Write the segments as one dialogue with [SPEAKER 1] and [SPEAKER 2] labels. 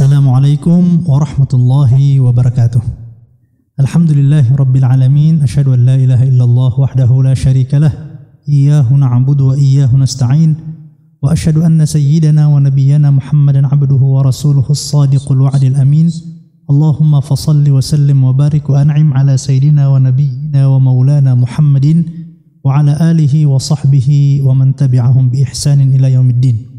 [SPEAKER 1] السلام عليكم ورحمة الله وبركاته الحمد لله رب العالمين أشهد أن لا إله إلا الله وحده لا شريك له إياه نعبد وإياه نستعين وأشهد أن سيدنا ونبينا محمدا عبده ورسوله الصادق الوعد الأمين اللهم فصل وسلم وبارك وأنعم على سيدنا ونبينا ومولانا محمد وعلى آله وصحبه ومن تبعهم بإحسان إلى يوم الدين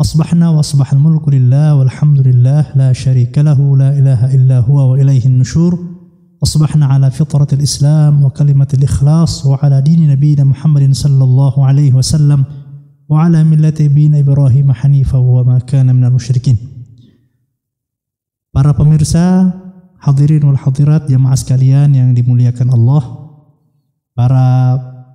[SPEAKER 1] أصبحنا وأصبح الملك لله والحمد لله لا شريك له لا إله إلا هو وإليه النشور أصبحنا على فطرة الإسلام وكلمة الإخلاص وعلى دين نبينا محمد صلى الله عليه وسلم وعلى ملة ابن إبراهيم حنيفا وما كان من المشركين Para pemirsa, hadirin wal hadirat jamaah sekalian yang dimuliakan Allah, para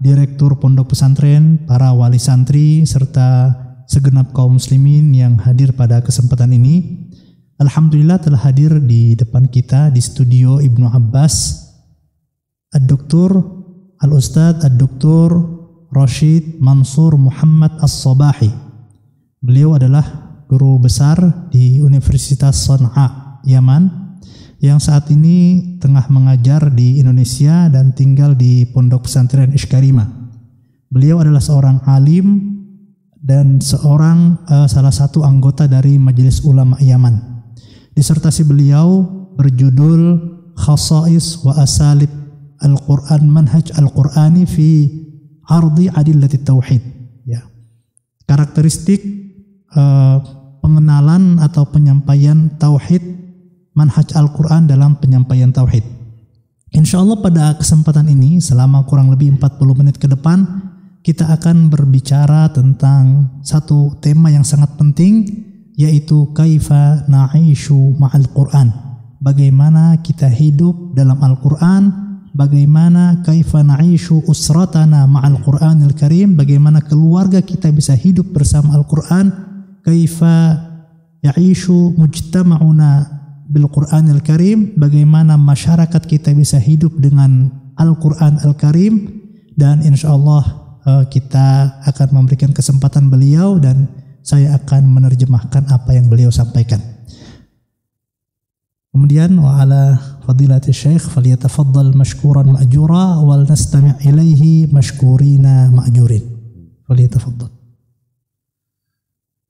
[SPEAKER 1] direktur pondok pesantren, para wali santri serta segenap kaum muslimin yang hadir pada kesempatan ini. Alhamdulillah telah hadir di depan kita di studio Ibnu Abbas Ad-Doktur Al-Ustadz Ad-Doktur Rashid Mansur Muhammad As-Sabahi. Beliau adalah guru besar di Universitas Son'a, Yaman, yang saat ini tengah mengajar di Indonesia dan tinggal di Pondok Pesantren Ishkarima. Beliau adalah seorang alim dan seorang uh, salah satu anggota dari Majelis Ulama Yaman. Disertasi beliau berjudul Khasais wa Asalib Al-Qur'an Manhaj Al-Qur'ani fi Ardi Adillati Tauhid. Ya. Karakteristik uh, pengenalan atau penyampaian tauhid manhaj Al-Qur'an dalam penyampaian tauhid. Insya Allah pada kesempatan ini selama kurang lebih 40 menit ke depan kita akan berbicara tentang satu tema yang sangat penting yaitu kaifa na'ishu ma'al Qur'an. Bagaimana kita hidup dalam Al-Qur'an? Bagaimana kaifa na'ishu usratana ma'al Qur'anil Karim? Bagaimana keluarga kita bisa hidup bersama Al-Qur'an? Kaifa ya'ishu mujtama'una bil Qur'anil Karim? Bagaimana masyarakat kita bisa hidup dengan Al-Qur'an Al-Karim? Dan insyaallah Allah uh, kita akan memberikan kesempatan beliau dan saya akan menerjemahkan apa yang beliau sampaikan. Kemudian wa ala fadilati syekh falyatafaddal mashkuran ma'jura wal nastami' ilaihi mashkurina ma'jurin. Falyatafaddal.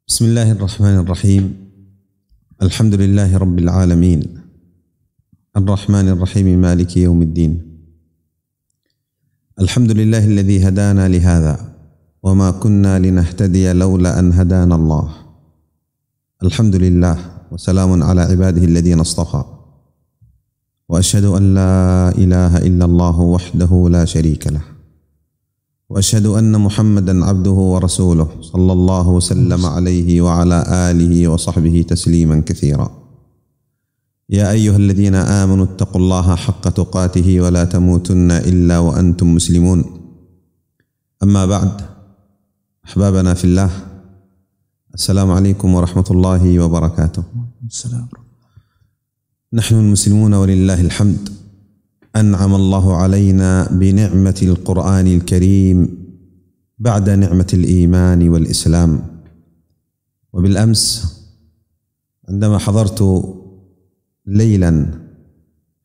[SPEAKER 2] Bismillahirrahmanirrahim. Alhamdulillahirabbil alamin. Arrahmanirrahim Maliki Yaumiddin. الحمد لله الذي هدانا لهذا وما كنا لنهتدي لولا ان هدانا الله الحمد لله وسلام على عباده الذين اصطفى واشهد ان لا اله الا الله وحده لا شريك له واشهد ان محمدا عبده ورسوله صلى الله وسلم عليه وعلى اله وصحبه تسليما كثيرا يا ايها الذين امنوا اتقوا الله حق تقاته ولا تموتن الا وانتم مسلمون اما بعد احبابنا في الله السلام عليكم ورحمه الله وبركاته السلام نحن المسلمون ولله الحمد انعم الله علينا بنعمه القران الكريم بعد نعمه الايمان والاسلام وبالامس عندما حضرت ليلا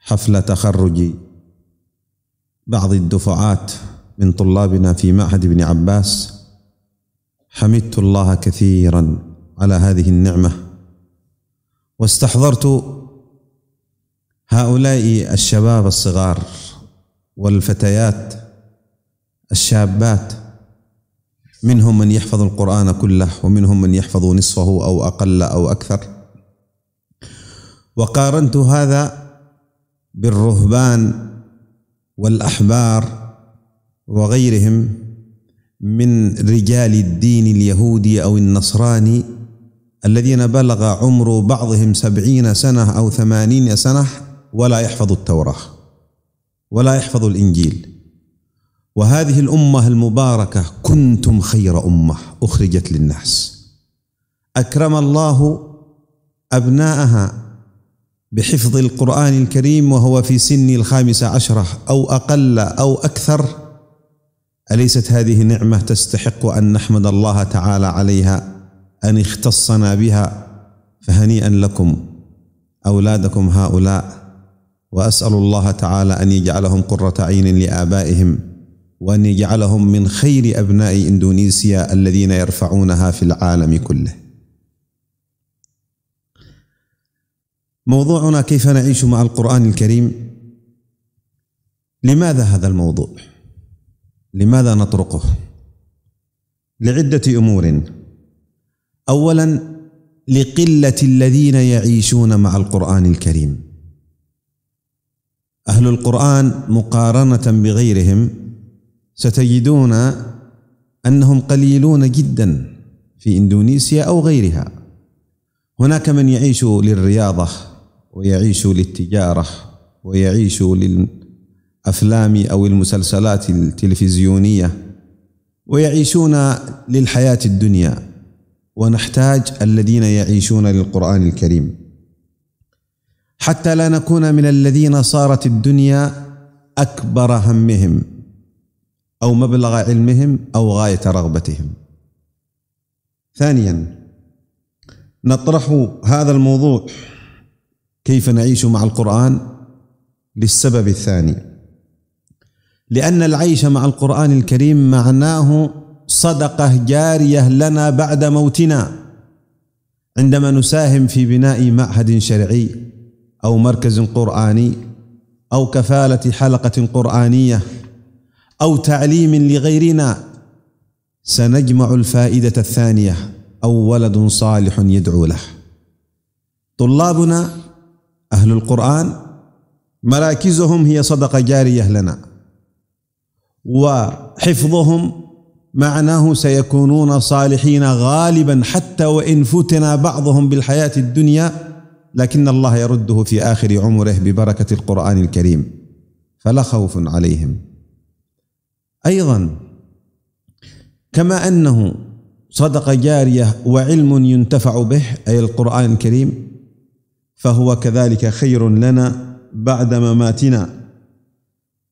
[SPEAKER 2] حفل تخرج بعض الدفعات من طلابنا في معهد ابن عباس حمدت الله كثيرا على هذه النعمه واستحضرت هؤلاء الشباب الصغار والفتيات الشابات منهم من يحفظ القران كله ومنهم من يحفظ نصفه او اقل او اكثر وقارنت هذا بالرهبان والأحبار وغيرهم من رجال الدين اليهودي أو النصراني الذين بلغ عمر بعضهم سبعين سنة أو ثمانين سنة ولا يحفظ التوراة ولا يحفظ الإنجيل وهذه الأمة المباركة كنتم خير أمة أخرجت للناس أكرم الله أبناءها بحفظ القرآن الكريم وهو في سن الخامسة عشرة أو أقل أو أكثر أليست هذه نعمة تستحق أن نحمد الله تعالى عليها أن اختصنا بها فهنيئا لكم أولادكم هؤلاء وأسأل الله تعالى أن يجعلهم قرة عين لآبائهم وأن يجعلهم من خير أبناء إندونيسيا الذين يرفعونها في العالم كله موضوعنا كيف نعيش مع القرآن الكريم لماذا هذا الموضوع لماذا نطرقه لعدة أمور أولا لقلة الذين يعيشون مع القرآن الكريم أهل القرآن مقارنة بغيرهم ستجدون أنهم قليلون جدا في إندونيسيا أو غيرها هناك من يعيش للرياضة ويعيش للتجارة ويعيش للأفلام أو المسلسلات التلفزيونية ويعيشون للحياة الدنيا ونحتاج الذين يعيشون للقرآن الكريم حتى لا نكون من الذين صارت الدنيا أكبر همهم أو مبلغ علمهم أو غاية رغبتهم ثانيا نطرح هذا الموضوع كيف نعيش مع القرآن للسبب الثاني لأن العيش مع القرآن الكريم معناه صدقة جارية لنا بعد موتنا عندما نساهم في بناء معهد شرعي أو مركز قرآني أو كفالة حلقة قرآنية أو تعليم لغيرنا سنجمع الفائدة الثانية أو ولد صالح يدعو له طلابنا أهل القرآن مراكزهم هي صدقة جارية لنا وحفظهم معناه سيكونون صالحين غالبا حتى وإن فتنا بعضهم بالحياة الدنيا لكن الله يرده في آخر عمره ببركة القرآن الكريم فلا خوف عليهم أيضا كما أنه صدقة جارية وعلم ينتفع به أي القرآن الكريم فهو كذلك خير لنا بعد مماتنا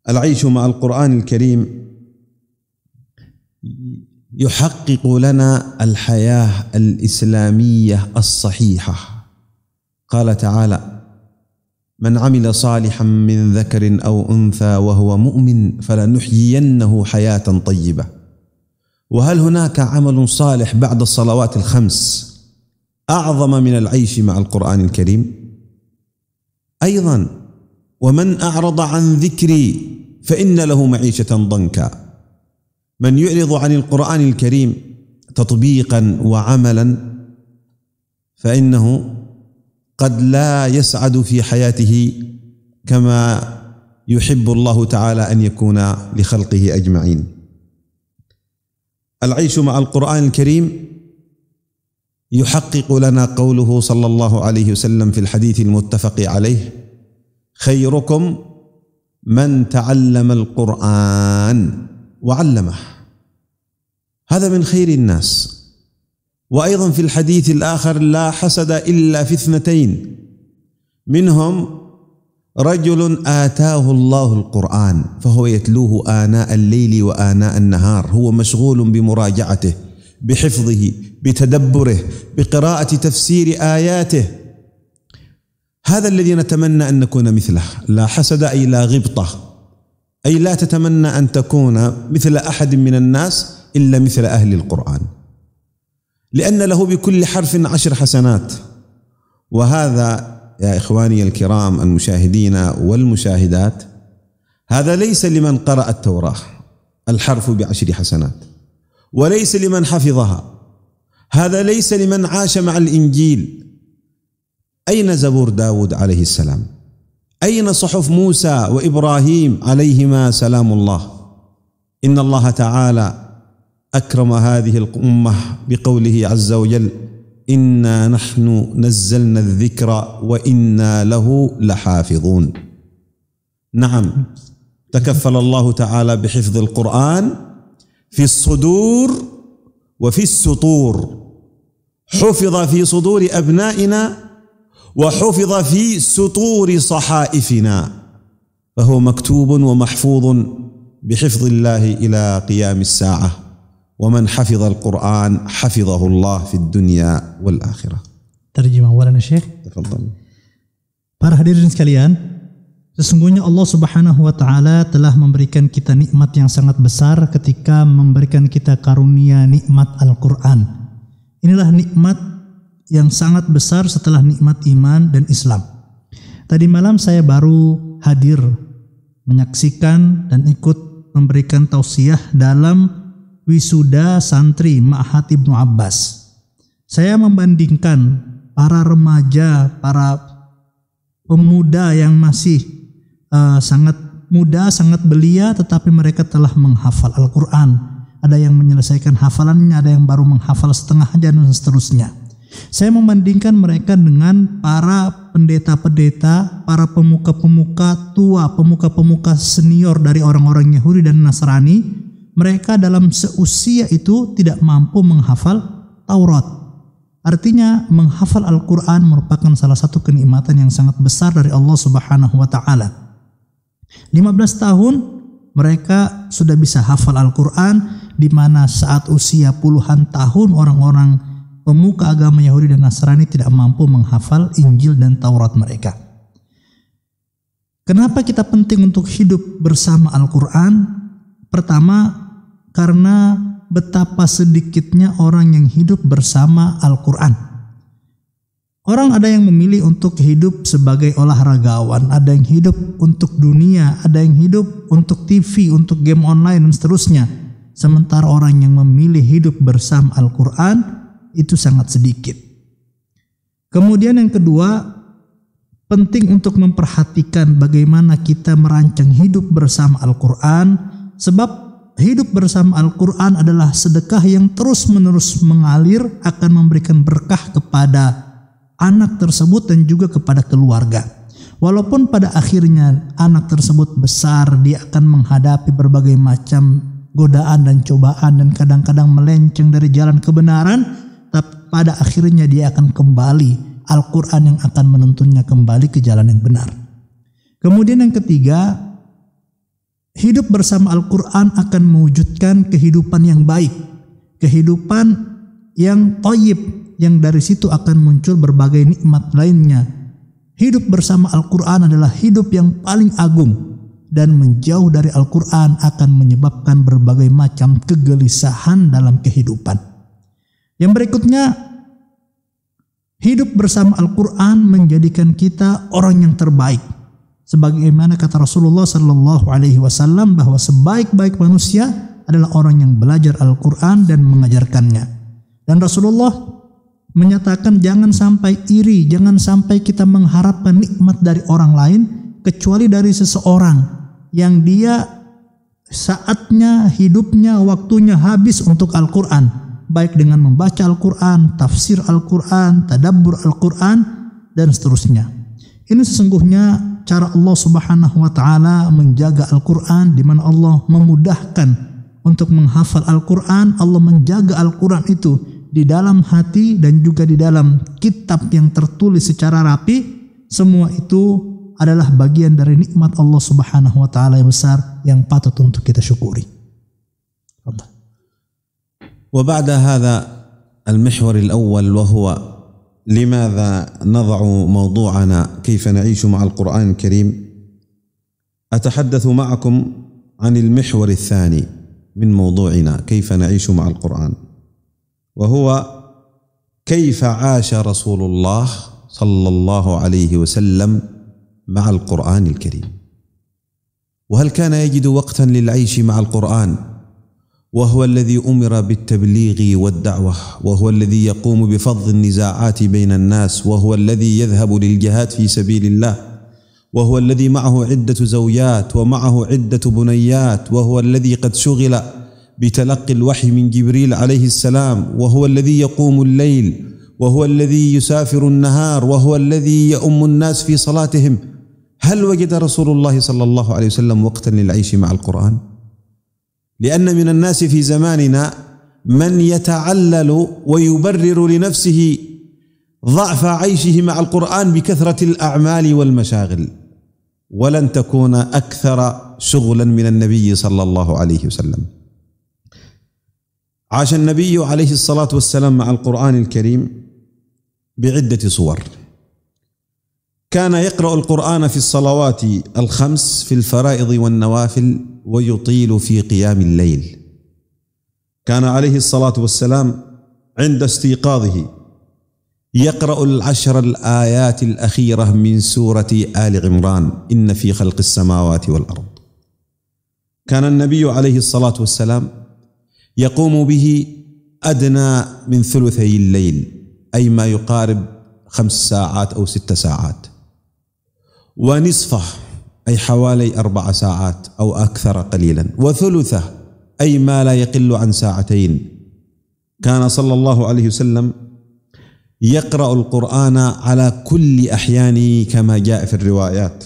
[SPEAKER 2] العيش مع القران الكريم يحقق لنا الحياه الاسلاميه الصحيحه قال تعالى من عمل صالحا من ذكر او انثى وهو مؤمن فلنحيينه حياه طيبه وهل هناك عمل صالح بعد الصلوات الخمس اعظم من العيش مع القران الكريم ايضا ومن اعرض عن ذكري فان له معيشه ضنكا من يعرض عن القران الكريم تطبيقا وعملا فانه قد لا يسعد في حياته كما يحب الله تعالى ان يكون لخلقه اجمعين العيش مع القران الكريم يحقق لنا قوله صلى الله عليه وسلم في الحديث المتفق عليه خيركم من تعلم القرآن وعلمه هذا من خير الناس وأيضا في الحديث الآخر لا حسد إلا في اثنتين منهم رجل آتاه الله القرآن فهو يتلوه آناء الليل وآناء النهار هو مشغول بمراجعته بحفظه بتدبره بقراءه تفسير اياته هذا الذي نتمنى ان نكون مثله لا حسد اي لا غبطه اي لا تتمنى ان تكون مثل احد من الناس الا مثل اهل القران لان له بكل حرف عشر حسنات وهذا يا اخواني الكرام المشاهدين والمشاهدات هذا ليس لمن قرأ التوراة الحرف بعشر حسنات وليس لمن حفظها هذا ليس لمن عاش مع الإنجيل أين زبور داود عليه السلام أين صحف موسى وإبراهيم عليهما سلام الله إن الله تعالى أكرم هذه الأمة بقوله عز وجل إنا نحن نزلنا الذكر وإنا له لحافظون نعم تكفل الله تعالى بحفظ القرآن في الصدور وفي السطور حفظ في صدور أبنائنا وحفظ في سطور صحائفنا فهو مكتوب ومحفوظ بحفظ الله إلى قيام الساعة ومن حفظ القرآن حفظه الله في الدنيا
[SPEAKER 1] والآخرة ترجمة أولا walan تفضل Para hadirin sekalian, Sesungguhnya Allah Subhanahu wa taala telah memberikan kita nikmat yang sangat besar ketika memberikan kita karunia nikmat Al-Qur'an. Inilah nikmat yang sangat besar setelah nikmat iman dan Islam. Tadi malam saya baru hadir menyaksikan dan ikut memberikan tausiah dalam wisuda santri Ma'had Ibnu Abbas. Saya membandingkan para remaja, para pemuda yang masih Eh, sangat muda, sangat belia, tetapi mereka telah menghafal Al-Quran. Ada yang menyelesaikan hafalannya, ada yang baru menghafal setengah aja dan seterusnya. Saya membandingkan mereka dengan para pendeta-pendeta, para pemuka-pemuka tua, pemuka-pemuka senior dari orang-orang Yahudi dan Nasrani. Mereka dalam seusia itu tidak mampu menghafal Taurat. Artinya menghafal Al-Quran merupakan salah satu kenikmatan yang sangat besar dari Allah Subhanahu wa Ta'ala. 15 tahun mereka sudah bisa hafal Al-Quran di mana saat usia puluhan tahun orang-orang pemuka agama Yahudi dan Nasrani tidak mampu menghafal Injil dan Taurat mereka. Kenapa kita penting untuk hidup bersama Al-Quran? Pertama, karena betapa sedikitnya orang yang hidup bersama Al-Quran Orang ada yang memilih untuk hidup sebagai olahragawan, ada yang hidup untuk dunia, ada yang hidup untuk TV, untuk game online, dan seterusnya. Sementara orang yang memilih hidup bersama Al-Quran itu sangat sedikit. Kemudian yang kedua, penting untuk memperhatikan bagaimana kita merancang hidup bersama Al-Quran sebab hidup bersama Al-Quran adalah sedekah yang terus-menerus mengalir akan memberikan berkah kepada anak tersebut dan juga kepada keluarga. Walaupun pada akhirnya anak tersebut besar, dia akan menghadapi berbagai macam godaan dan cobaan dan kadang-kadang melenceng dari jalan kebenaran, tapi pada akhirnya dia akan kembali Al-Qur'an yang akan menuntunnya kembali ke jalan yang benar. Kemudian yang ketiga, hidup bersama Al-Qur'an akan mewujudkan kehidupan yang baik, kehidupan yang toyib, yang dari situ akan muncul berbagai nikmat lainnya. Hidup bersama Al-Quran adalah hidup yang paling agung dan menjauh dari Al-Quran akan menyebabkan berbagai macam kegelisahan dalam kehidupan. Yang berikutnya, hidup bersama Al-Quran menjadikan kita orang yang terbaik. Sebagaimana kata Rasulullah Sallallahu Alaihi Wasallam bahwa sebaik-baik manusia adalah orang yang belajar Al-Quran dan mengajarkannya. Dan Rasulullah menyatakan jangan sampai iri, jangan sampai kita mengharapkan nikmat dari orang lain kecuali dari seseorang yang dia saatnya, hidupnya, waktunya habis untuk Al-Qur'an, baik dengan membaca Al-Qur'an, tafsir Al-Qur'an, tadabbur Al-Qur'an dan seterusnya. Ini sesungguhnya cara Allah Subhanahu wa taala menjaga Al-Qur'an di mana Allah memudahkan untuk menghafal Al-Qur'an, Allah menjaga Al-Qur'an itu di dalam hati dan juga di dalam kitab yang tertulis secara rapi semua itu adalah bagian dari nikmat Allah Subhanahu wa taala yang besar yang patut untuk kita syukuri. Allah.
[SPEAKER 2] وبعد هذا المحور الأول وهو لماذا نضع موضوعنا كيف نعيش مع القرآن الكريم أتحدث معكم عن المحور الثاني من موضوعنا كيف نعيش مع القرآن وهو كيف عاش رسول الله صلى الله عليه وسلم مع القران الكريم وهل كان يجد وقتا للعيش مع القران وهو الذي امر بالتبليغ والدعوه وهو الذي يقوم بفض النزاعات بين الناس وهو الذي يذهب للجهاد في سبيل الله وهو الذي معه عده زوجات ومعه عده بنيات وهو الذي قد شغل بتلقي الوحي من جبريل عليه السلام وهو الذي يقوم الليل وهو الذي يسافر النهار وهو الذي يؤم الناس في صلاتهم هل وجد رسول الله صلى الله عليه وسلم وقتا للعيش مع القرآن؟ لأن من الناس في زماننا من يتعلل ويبرر لنفسه ضعف عيشه مع القرآن بكثرة الأعمال والمشاغل ولن تكون أكثر شغلا من النبي صلى الله عليه وسلم عاش النبي عليه الصلاه والسلام مع القران الكريم بعده صور كان يقرا القران في الصلوات الخمس في الفرائض والنوافل ويطيل في قيام الليل كان عليه الصلاه والسلام عند استيقاظه يقرا العشر الايات الاخيره من سوره ال عمران ان في خلق السماوات والارض كان النبي عليه الصلاه والسلام يقوم به أدنى من ثلثي الليل أي ما يقارب خمس ساعات أو ست ساعات ونصفه أي حوالي أربع ساعات أو أكثر قليلا وثلثه أي ما لا يقل عن ساعتين كان صلى الله عليه وسلم يقرأ القرآن على كل أحيانه كما جاء في الروايات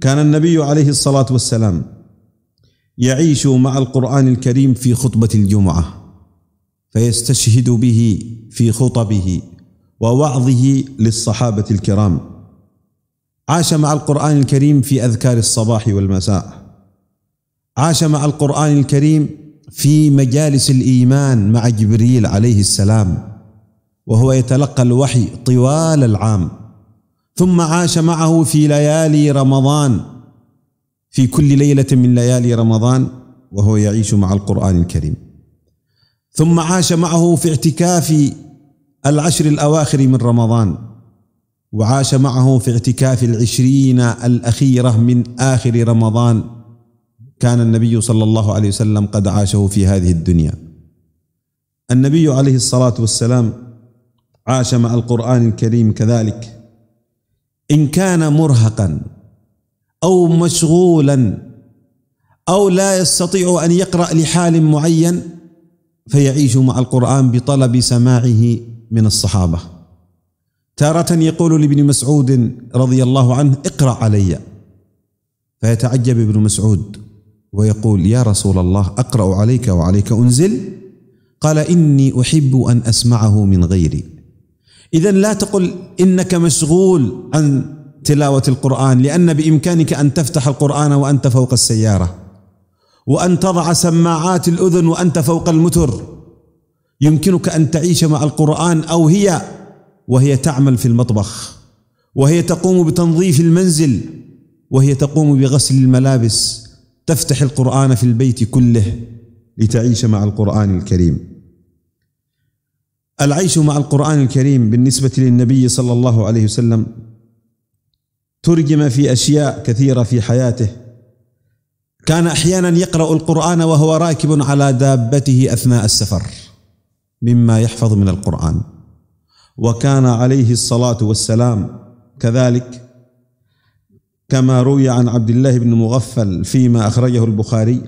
[SPEAKER 2] كان النبي عليه الصلاة والسلام يعيش مع القران الكريم في خطبه الجمعه فيستشهد به في خطبه ووعظه للصحابه الكرام عاش مع القران الكريم في اذكار الصباح والمساء عاش مع القران الكريم في مجالس الايمان مع جبريل عليه السلام وهو يتلقى الوحي طوال العام ثم عاش معه في ليالي رمضان في كل ليله من ليالي رمضان وهو يعيش مع القران الكريم ثم عاش معه في اعتكاف العشر الاواخر من رمضان وعاش معه في اعتكاف العشرين الاخيره من اخر رمضان كان النبي صلى الله عليه وسلم قد عاشه في هذه الدنيا النبي عليه الصلاه والسلام عاش مع القران الكريم كذلك ان كان مرهقا أو مشغولا أو لا يستطيع أن يقرأ لحال معين فيعيش مع القرآن بطلب سماعه من الصحابة تارة يقول لابن مسعود رضي الله عنه اقرأ علي فيتعجب ابن مسعود ويقول يا رسول الله أقرأ عليك وعليك أنزل قال إني أحب أن أسمعه من غيري إذا لا تقل إنك مشغول عن تلاوة القرآن لأن بإمكانك أن تفتح القرآن وأنت فوق السيارة وأن تضع سماعات الأذن وأنت فوق المتر يمكنك أن تعيش مع القرآن أو هي وهي تعمل في المطبخ وهي تقوم بتنظيف المنزل وهي تقوم بغسل الملابس تفتح القرآن في البيت كله لتعيش مع القرآن الكريم العيش مع القرآن الكريم بالنسبة للنبي صلى الله عليه وسلم ترجم في اشياء كثيره في حياته كان احيانا يقرا القران وهو راكب على دابته اثناء السفر مما يحفظ من القران وكان عليه الصلاه والسلام كذلك كما روي عن عبد الله بن مغفل فيما اخرجه البخاري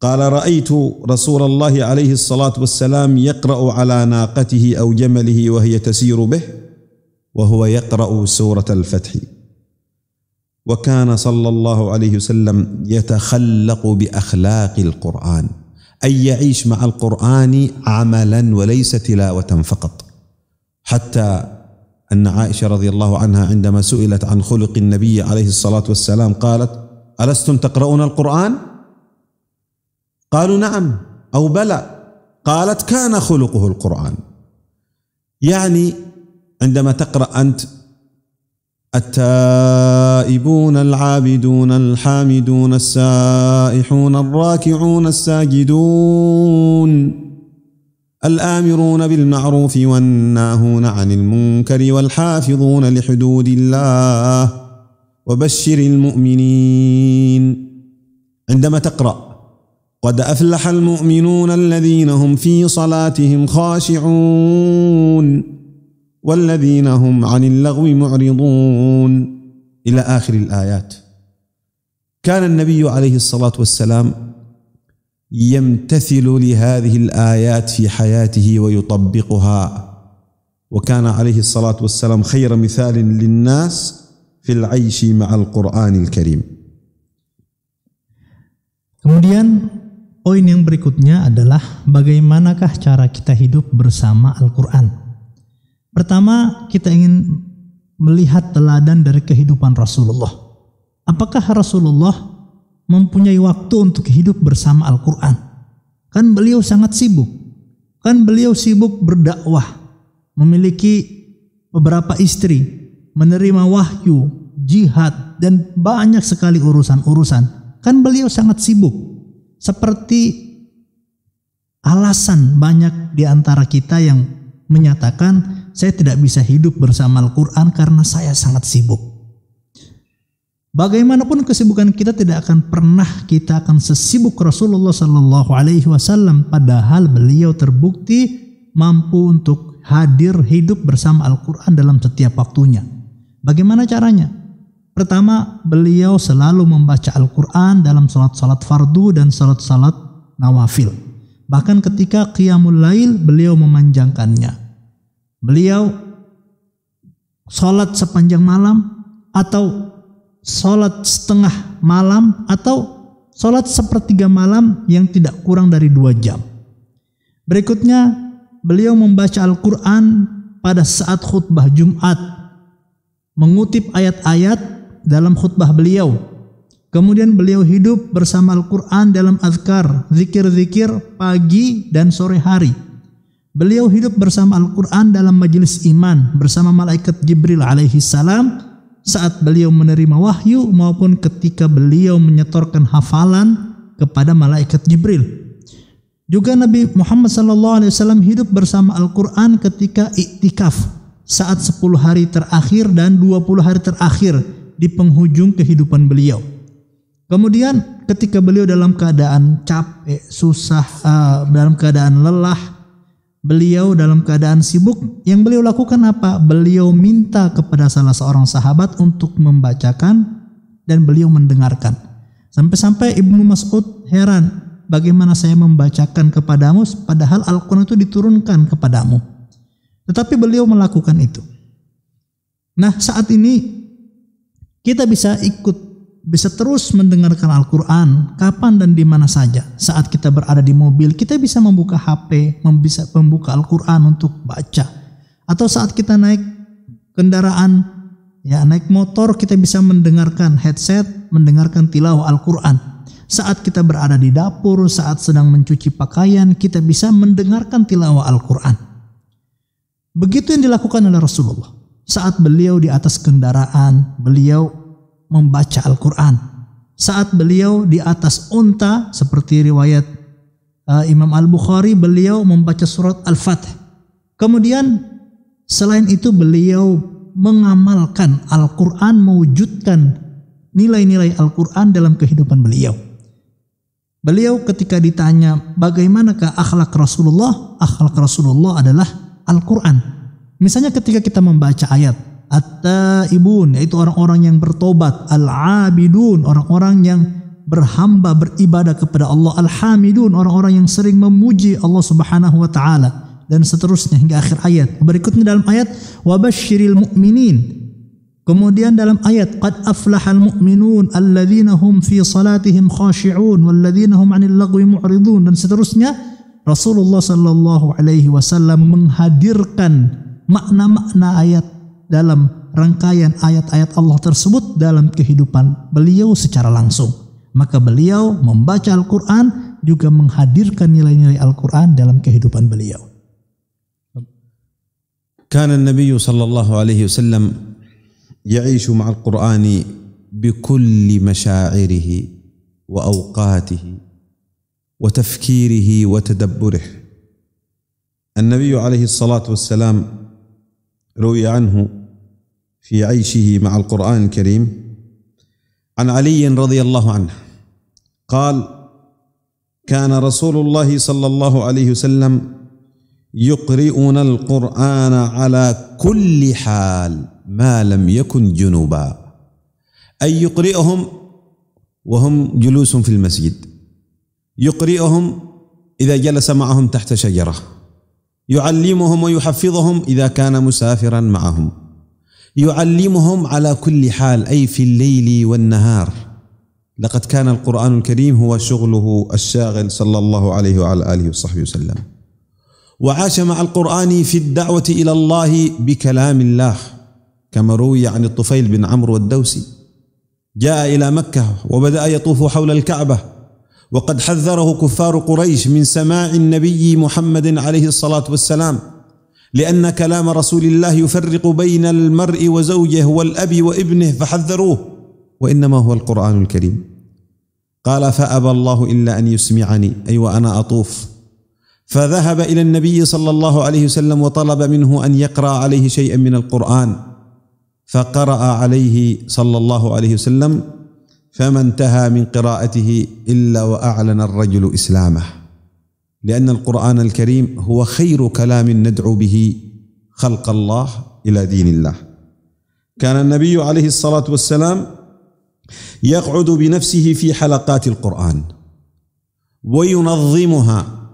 [SPEAKER 2] قال رايت رسول الله عليه الصلاه والسلام يقرا على ناقته او جمله وهي تسير به وهو يقرا سوره الفتح وكان صلى الله عليه وسلم يتخلق باخلاق القران اي يعيش مع القران عملا وليس تلاوه فقط حتى ان عائشه رضي الله عنها عندما سئلت عن خلق النبي عليه الصلاه والسلام قالت الستم تقرؤون القران قالوا نعم او بلى قالت كان خلقه القران يعني عندما تقرا انت التائبون العابدون الحامدون السائحون الراكعون الساجدون الآمرون بالمعروف والناهون عن المنكر والحافظون لحدود الله وبشر المؤمنين عندما تقرأ قد أفلح المؤمنون الذين هم في صلاتهم خاشعون والذين هم عن اللغو معرضون إلى آخر الآيات كان النبي عليه الصلاة والسلام يمتثل لهذه الآيات في حياته ويطبقها وكان عليه الصلاة والسلام خير مثال للناس في العيش مع القرآن الكريم
[SPEAKER 1] Kemudian poin yang berikutnya adalah bagaimanakah cara kita hidup bersama Al-Quran. Pertama, kita ingin melihat teladan dari kehidupan Rasulullah. Apakah Rasulullah mempunyai waktu untuk hidup bersama Al-Quran? Kan beliau sangat sibuk. Kan beliau sibuk berdakwah, memiliki beberapa istri, menerima wahyu, jihad, dan banyak sekali urusan-urusan. Kan beliau sangat sibuk. Seperti alasan banyak di antara kita yang menyatakan saya tidak bisa hidup bersama Al-Quran karena saya sangat sibuk. Bagaimanapun kesibukan kita tidak akan pernah kita akan sesibuk Rasulullah Sallallahu Alaihi Wasallam. Padahal beliau terbukti mampu untuk hadir hidup bersama Al-Quran dalam setiap waktunya. Bagaimana caranya? Pertama, beliau selalu membaca Al-Quran dalam salat-salat fardu dan salat-salat nawafil. Bahkan ketika Qiyamul Lail, beliau memanjangkannya. Beliau sholat sepanjang malam atau sholat setengah malam atau sholat sepertiga malam yang tidak kurang dari dua jam. Berikutnya beliau membaca Al-Quran pada saat khutbah Jumat mengutip ayat-ayat dalam khutbah beliau. Kemudian beliau hidup bersama Al-Quran dalam azkar, zikir-zikir pagi dan sore hari. Beliau hidup bersama Al-Quran dalam majelis iman bersama malaikat Jibril alaihi salam saat beliau menerima wahyu maupun ketika beliau menyetorkan hafalan kepada malaikat Jibril. Juga Nabi Muhammad SAW hidup bersama Al-Quran ketika iktikaf saat 10 hari terakhir dan 20 hari terakhir di penghujung kehidupan beliau. Kemudian ketika beliau dalam keadaan capek, susah, eh, dalam keadaan lelah, Beliau dalam keadaan sibuk, yang beliau lakukan apa? Beliau minta kepada salah seorang sahabat untuk membacakan dan beliau mendengarkan. Sampai-sampai Ibnu Mas'ud heran, bagaimana saya membacakan kepadamu padahal Al-Quran itu diturunkan kepadamu. Tetapi beliau melakukan itu. Nah saat ini kita bisa ikut bisa terus mendengarkan Al-Quran kapan dan di mana saja. Saat kita berada di mobil, kita bisa membuka HP, bisa membuka Al-Quran untuk baca. Atau saat kita naik kendaraan, ya naik motor kita bisa mendengarkan headset, mendengarkan tilawah Al-Quran. Saat kita berada di dapur, saat sedang mencuci pakaian, kita bisa mendengarkan tilawah Al-Quran. Begitu yang dilakukan oleh Rasulullah. Saat beliau di atas kendaraan, beliau membaca Al-Quran. Saat beliau di atas unta, seperti riwayat uh, Imam Al-Bukhari, beliau membaca surat al fatih Kemudian selain itu beliau mengamalkan Al-Quran, mewujudkan nilai-nilai Al-Quran dalam kehidupan beliau. Beliau ketika ditanya bagaimanakah akhlak Rasulullah, akhlak Rasulullah adalah Al-Quran. Misalnya ketika kita membaca ayat, At-taibun yaitu orang-orang yang bertobat, al-abidun orang-orang yang berhamba beribadah kepada Allah, al-hamidun orang-orang yang sering memuji Allah Subhanahu wa taala dan seterusnya hingga akhir ayat. Berikutnya dalam ayat wabashiril mu'minin. Kemudian dalam ayat qad aflahal mu'minun alladzina hum fi salatihim khashi'un walladzina hum 'anil lagwi mu'ridun dan seterusnya Rasulullah sallallahu alaihi wasallam menghadirkan makna-makna ayat dalam rangkaian ayat-ayat Allah tersebut dalam kehidupan beliau secara langsung. Maka beliau membaca Al-Quran juga menghadirkan nilai-nilai Al-Quran dalam kehidupan beliau.
[SPEAKER 2] كان النبي صلى الله عليه وسلم يعيش مع القرآن بكل مشاعره وأوقاته وتفكيره وتدبره النبي عليه الصلاة والسلام روي عنه في عيشه مع القرآن الكريم عن علي رضي الله عنه قال كان رسول الله صلى الله عليه وسلم يقرئنا القرآن على كل حال ما لم يكن جنوبا أي يقرئهم وهم جلوس في المسجد يقرئهم إذا جلس معهم تحت شجرة يعلمهم ويحفظهم إذا كان مسافرا معهم يعلمهم على كل حال اي في الليل والنهار لقد كان القران الكريم هو شغله الشاغل صلى الله عليه وعلى اله وصحبه وسلم وعاش مع القران في الدعوه الى الله بكلام الله كما روي عن الطفيل بن عمرو الدوسي جاء الى مكه وبدا يطوف حول الكعبه وقد حذره كفار قريش من سماع النبي محمد عليه الصلاه والسلام لأن كلام رسول الله يفرق بين المرء وزوجه والأب وابنه فحذروه وإنما هو القرآن الكريم قال فأبى الله إلا أن يسمعني أي وأنا أطوف فذهب إلى النبي صلى الله عليه وسلم وطلب منه أن يقرأ عليه شيئا من القرآن فقرأ عليه صلى الله عليه وسلم فما انتهى من قراءته إلا وأعلن الرجل إسلامه لأن القرآن الكريم هو خير كلام ندعو به خلق الله إلى دين الله. كان النبي عليه الصلاة والسلام يقعد بنفسه في حلقات القرآن وينظمها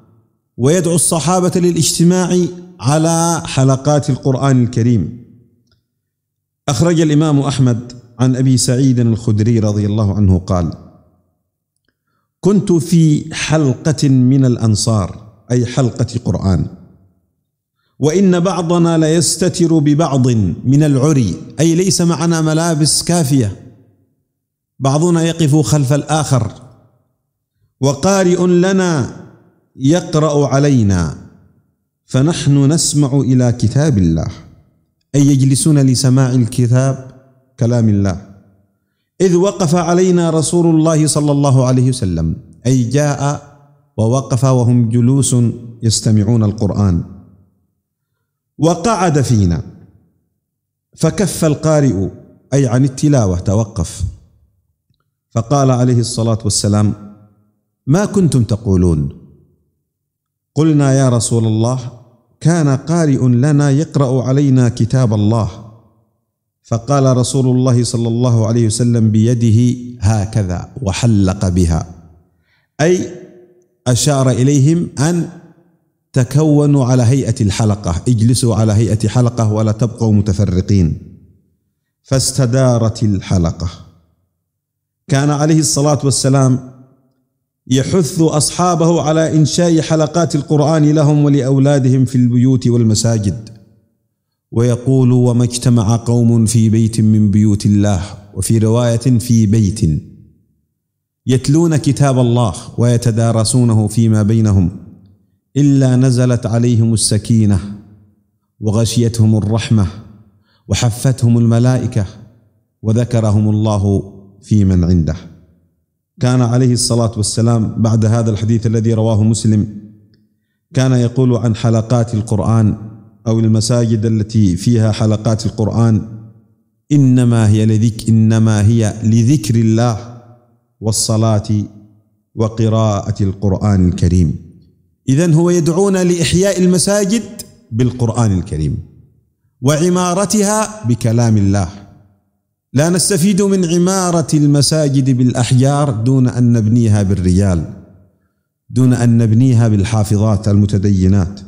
[SPEAKER 2] ويدعو الصحابة للاجتماع على حلقات القرآن الكريم. أخرج الإمام أحمد عن أبي سعيد الخدري رضي الله عنه قال: كنت في حلقه من الانصار اي حلقه قران وان بعضنا ليستتر ببعض من العري اي ليس معنا ملابس كافيه بعضنا يقف خلف الاخر وقارئ لنا يقرا علينا فنحن نسمع الى كتاب الله اي يجلسون لسماع الكتاب كلام الله إذ وقف علينا رسول الله صلى الله عليه وسلم أي جاء ووقف وهم جلوس يستمعون القرآن وقعد فينا فكف القارئ أي عن التلاوة توقف فقال عليه الصلاة والسلام ما كنتم تقولون قلنا يا رسول الله كان قارئ لنا يقرأ علينا كتاب الله فقال رسول الله صلى الله عليه وسلم بيده هكذا وحلق بها اي اشار اليهم ان تكونوا على هيئه الحلقه اجلسوا على هيئه حلقه ولا تبقوا متفرقين فاستدارت الحلقه كان عليه الصلاه والسلام يحث اصحابه على انشاء حلقات القران لهم ولاولادهم في البيوت والمساجد ويقول وما اجتمع قوم في بيت من بيوت الله وفي روايه في بيت يتلون كتاب الله ويتدارسونه فيما بينهم الا نزلت عليهم السكينه وغشيتهم الرحمه وحفتهم الملائكه وذكرهم الله في من عنده كان عليه الصلاه والسلام بعد هذا الحديث الذي رواه مسلم كان يقول عن حلقات القران أو المساجد التي فيها حلقات القرآن إنما هي لذك إنما هي لذكر الله والصلاة وقراءة القرآن الكريم إذا هو يدعونا لإحياء المساجد بالقرآن الكريم وعمارتها بكلام الله لا نستفيد من عمارة المساجد بالأحجار دون أن نبنيها بالرجال دون أن نبنيها بالحافظات المتدينات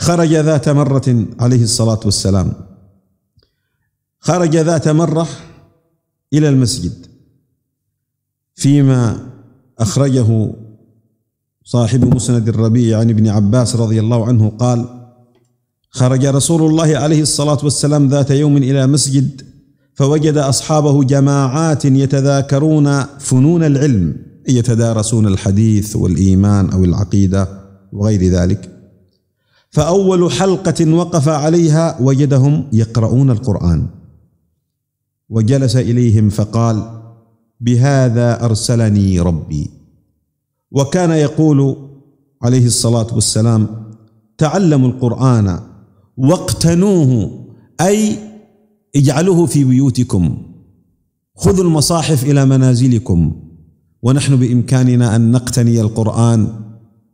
[SPEAKER 2] خرج ذات مرة عليه الصلاة والسلام خرج ذات مرة إلى المسجد فيما أخرجه صاحب مسند الربيع عن ابن عباس رضي الله عنه قال خرج رسول الله عليه الصلاة والسلام ذات يوم إلى مسجد فوجد أصحابه جماعات يتذاكرون فنون العلم يتدارسون الحديث والإيمان أو العقيدة وغير ذلك فأول حلقة وقف عليها وجدهم يقرؤون القرآن وجلس إليهم فقال بهذا أرسلني ربي وكان يقول عليه الصلاة والسلام تعلموا القرآن واقتنوه أي اجعلوه في بيوتكم خذوا المصاحف إلى منازلكم ونحن بإمكاننا أن نقتني القرآن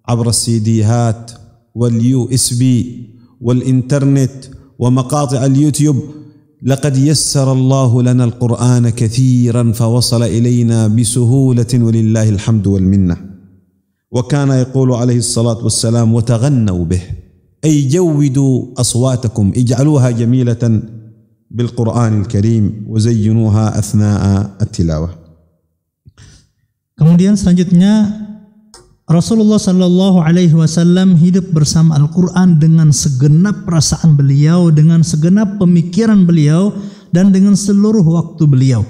[SPEAKER 2] عبر السيديهات واليو اس بي والانترنت ومقاطع اليوتيوب لقد يسر الله لنا القران كثيرا فوصل الينا بسهوله ولله الحمد والمنه وكان يقول عليه الصلاه والسلام وتغنوا به اي جودوا اصواتكم اجعلوها جميله بالقران الكريم وزينوها اثناء التلاوه
[SPEAKER 1] Kemudian selanjutnya Rasulullah Shallallahu Alaihi Wasallam hidup bersama Al-Quran dengan segenap perasaan beliau, dengan segenap pemikiran beliau, dan dengan seluruh waktu beliau.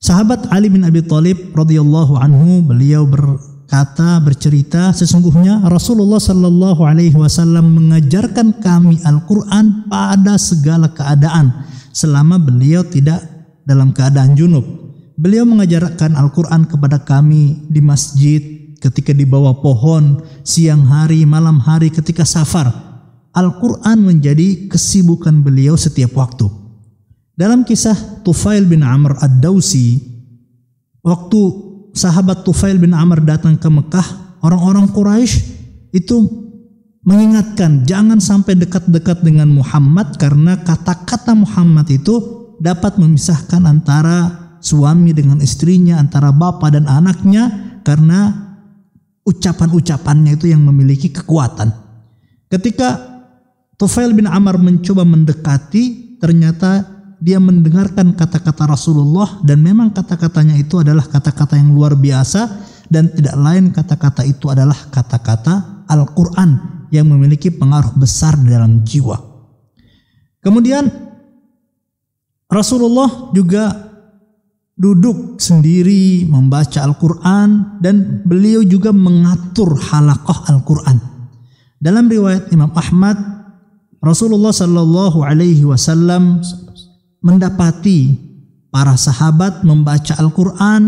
[SPEAKER 1] Sahabat Ali bin Abi Thalib radhiyallahu anhu beliau berkata bercerita sesungguhnya Rasulullah Shallallahu Alaihi Wasallam mengajarkan kami Al-Quran pada segala keadaan selama beliau tidak dalam keadaan junub. Beliau mengajarkan Al-Quran kepada kami di masjid, ketika di bawah pohon, siang hari, malam hari, ketika safar. Al-Quran menjadi kesibukan beliau setiap waktu. Dalam kisah Tufail bin Amr ad dawsi waktu sahabat Tufail bin Amr datang ke Mekah, orang-orang Quraisy itu mengingatkan jangan sampai dekat-dekat dengan Muhammad karena kata-kata Muhammad itu dapat memisahkan antara suami dengan istrinya, antara bapak dan anaknya karena ucapan-ucapannya itu yang memiliki kekuatan. Ketika Tufail bin Amr mencoba mendekati, ternyata dia mendengarkan kata-kata Rasulullah dan memang kata-katanya itu adalah kata-kata yang luar biasa dan tidak lain kata-kata itu adalah kata-kata Al-Qur'an yang memiliki pengaruh besar dalam jiwa. Kemudian Rasulullah juga duduk sendiri membaca Al-Quran dan beliau juga mengatur halakoh Al-Quran. Dalam riwayat Imam Ahmad, Rasulullah Shallallahu Alaihi Wasallam mendapati para sahabat membaca Al-Quran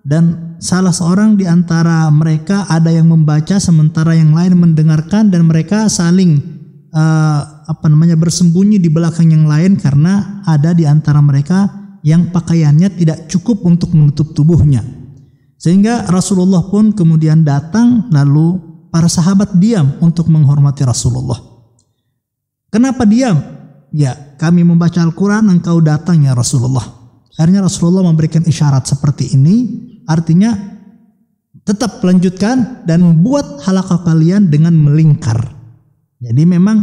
[SPEAKER 1] dan salah seorang di antara mereka ada yang membaca sementara yang lain mendengarkan dan mereka saling uh, apa namanya bersembunyi di belakang yang lain karena ada di antara mereka yang pakaiannya tidak cukup untuk menutup tubuhnya. Sehingga Rasulullah pun kemudian datang lalu para sahabat diam untuk menghormati Rasulullah. Kenapa diam? Ya, kami membaca Al-Quran, engkau datang ya Rasulullah. Akhirnya Rasulullah memberikan isyarat seperti ini, artinya tetap lanjutkan dan buat halakah kalian dengan melingkar. Jadi memang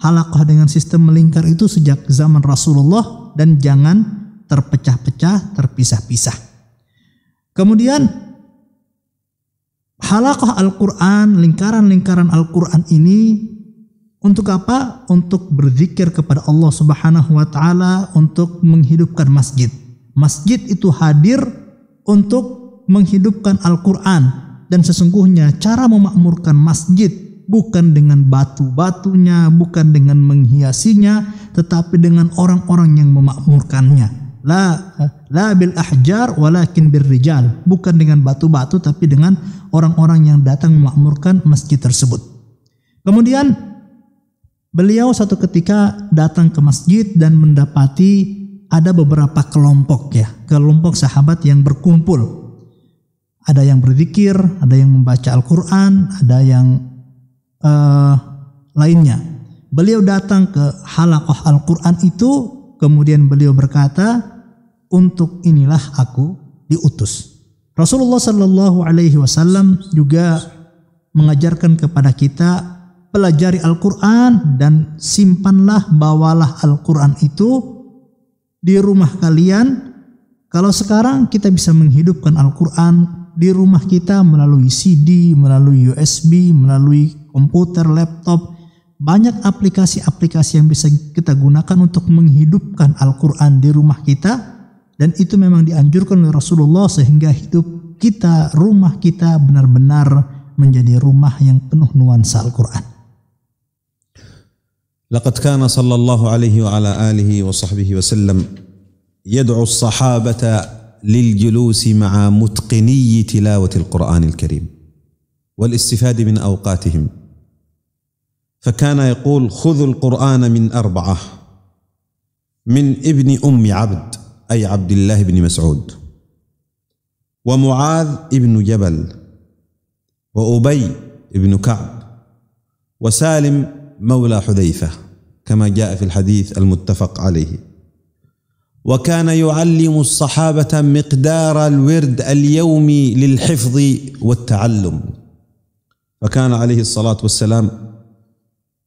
[SPEAKER 1] halakah dengan sistem melingkar itu sejak zaman Rasulullah dan jangan terpecah-pecah, terpisah-pisah. Kemudian halakoh Al-Quran, lingkaran-lingkaran Al-Quran ini untuk apa? Untuk berzikir kepada Allah Subhanahu wa taala, untuk menghidupkan masjid. Masjid itu hadir untuk menghidupkan Al-Qur'an dan sesungguhnya cara memakmurkan masjid bukan dengan batu-batunya, bukan dengan menghiasinya, tetapi dengan orang-orang yang memakmurkannya. La la bil ahjar walakin bir rijal. Bukan dengan batu-batu tapi dengan orang-orang yang datang memakmurkan masjid tersebut. Kemudian beliau satu ketika datang ke masjid dan mendapati ada beberapa kelompok ya, kelompok sahabat yang berkumpul. Ada yang berzikir, ada yang membaca Al-Qur'an, ada yang uh, lainnya. Beliau datang ke halakoh Al-Qur'an itu Kemudian beliau berkata, "Untuk inilah aku diutus." Rasulullah Shallallahu alaihi wasallam juga mengajarkan kepada kita pelajari Al-Qur'an dan simpanlah bawalah Al-Qur'an itu di rumah kalian. Kalau sekarang kita bisa menghidupkan Al-Qur'an di rumah kita melalui CD, melalui USB, melalui komputer, laptop, banyak aplikasi-aplikasi yang bisa kita gunakan untuk menghidupkan Al-Quran di rumah kita dan itu memang dianjurkan oleh Rasulullah sehingga hidup kita, rumah kita benar-benar menjadi rumah yang penuh nuansa Al-Quran.
[SPEAKER 2] لقد كان صلى الله عليه وعلى آله وصحبه وسلم يدعو الصحابة للجلوس مع متقني تلاوة القرآن الكريم والاستفادة من أوقاتهم فكان يقول خذوا القرآن من أربعة من ابن أم عبد أي عبد الله بن مسعود ومعاذ ابن جبل وأبي ابن كعب وسالم مولى حذيفة كما جاء في الحديث المتفق عليه وكان يعلم الصحابة مقدار الورد اليومي للحفظ والتعلم فكان عليه الصلاة والسلام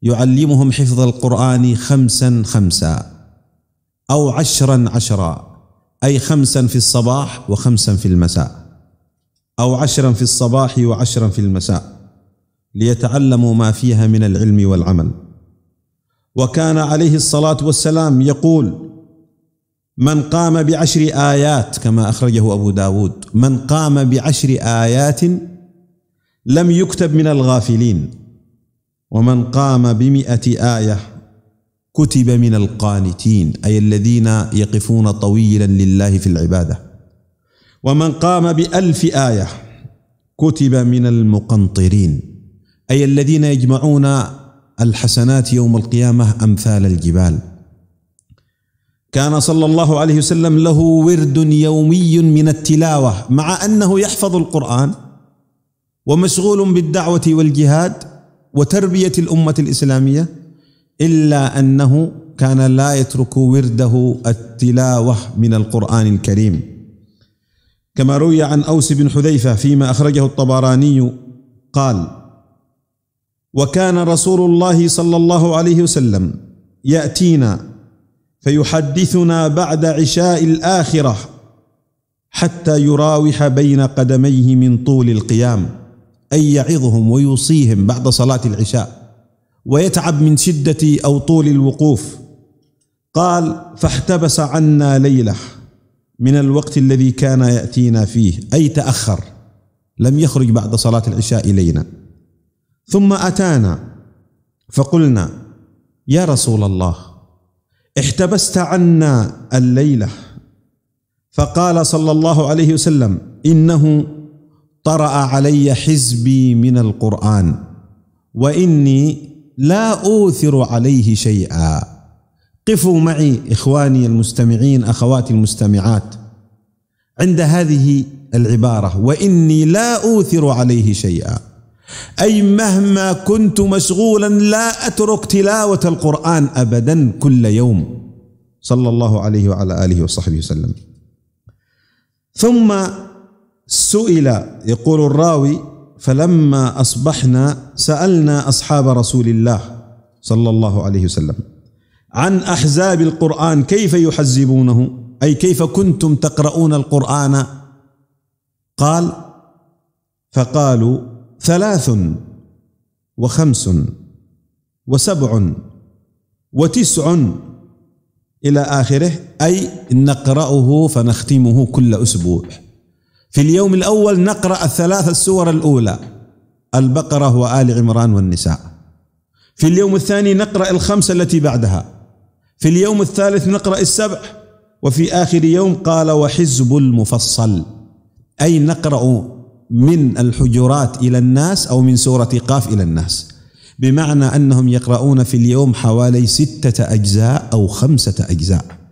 [SPEAKER 2] يعلمهم حفظ القرآن خمسا خمسا أو عشرا عشرا أي خمسا في الصباح وخمسا في المساء أو عشرا في الصباح وعشرا في المساء ليتعلموا ما فيها من العلم والعمل وكان عليه الصلاة والسلام يقول من قام بعشر آيات كما أخرجه أبو داود من قام بعشر آيات لم يكتب من الغافلين ومن قام بمئة آية كتب من القانتين أي الذين يقفون طويلا لله في العبادة ومن قام بألف آية كتب من المقنطرين أي الذين يجمعون الحسنات يوم القيامة أمثال الجبال كان صلى الله عليه وسلم له ورد يومي من التلاوة مع أنه يحفظ القرآن ومشغول بالدعوة والجهاد وتربية الأمة الإسلامية إلا أنه كان لا يترك ورده التلاوة من القرآن الكريم كما روي عن أوس بن حذيفة فيما أخرجه الطبراني قال وكان رسول الله صلى الله عليه وسلم يأتينا فيحدثنا بعد عشاء الآخرة حتى يراوح بين قدميه من طول القيام أن يعظهم ويوصيهم بعد صلاة العشاء ويتعب من شدة أو طول الوقوف قال فاحتبس عنا ليلة من الوقت الذي كان يأتينا فيه أي تأخر لم يخرج بعد صلاة العشاء إلينا ثم أتانا فقلنا يا رسول الله احتبست عنا الليله فقال صلى الله عليه وسلم انه طرأ علي حزبي من القرآن وإني لا أوثر عليه شيئا قفوا معي إخواني المستمعين أخواتي المستمعات عند هذه العبارة وإني لا أوثر عليه شيئا أي مهما كنت مشغولا لا أترك تلاوة القرآن أبدا كل يوم صلى الله عليه وعلى آله وصحبه وسلم ثم سئل يقول الراوي فلما اصبحنا سالنا اصحاب رسول الله صلى الله عليه وسلم عن احزاب القران كيف يحزبونه اي كيف كنتم تقرؤون القران قال فقالوا ثلاث وخمس وسبع وتسع الى اخره اي نقراه فنختمه كل اسبوع في اليوم الأول نقرأ الثلاث السور الأولى البقرة وآل عمران والنساء في اليوم الثاني نقرأ الخمسة التي بعدها في اليوم الثالث نقرأ السبع وفي آخر يوم قال وحزب المفصل أي نقرأ من الحجرات إلى الناس أو من سورة قاف إلى الناس بمعنى أنهم يقرؤون في اليوم حوالي ستة أجزاء أو خمسة أجزاء